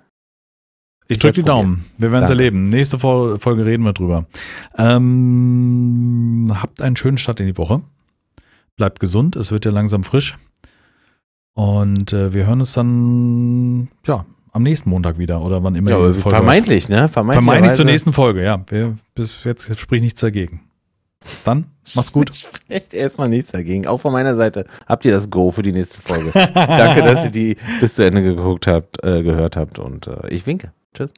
Ich drücke die Daumen. Wir werden es erleben. Nächste Folge reden wir drüber. Ähm, habt einen schönen Start in die Woche. Bleibt gesund. Es wird ja langsam frisch. Und äh, wir hören uns dann ja, am nächsten Montag wieder oder wann immer. Ja, also vermeintlich, ne? Vermeintlich zur nächsten Folge, ja. Wir, bis jetzt spricht nichts dagegen. Dann macht's gut. Sprecht erstmal nichts dagegen. Auch von meiner Seite habt ihr das Go für die nächste Folge. Danke, dass ihr die bis zu Ende geguckt habt, äh, gehört habt und äh, ich winke. Tschüss.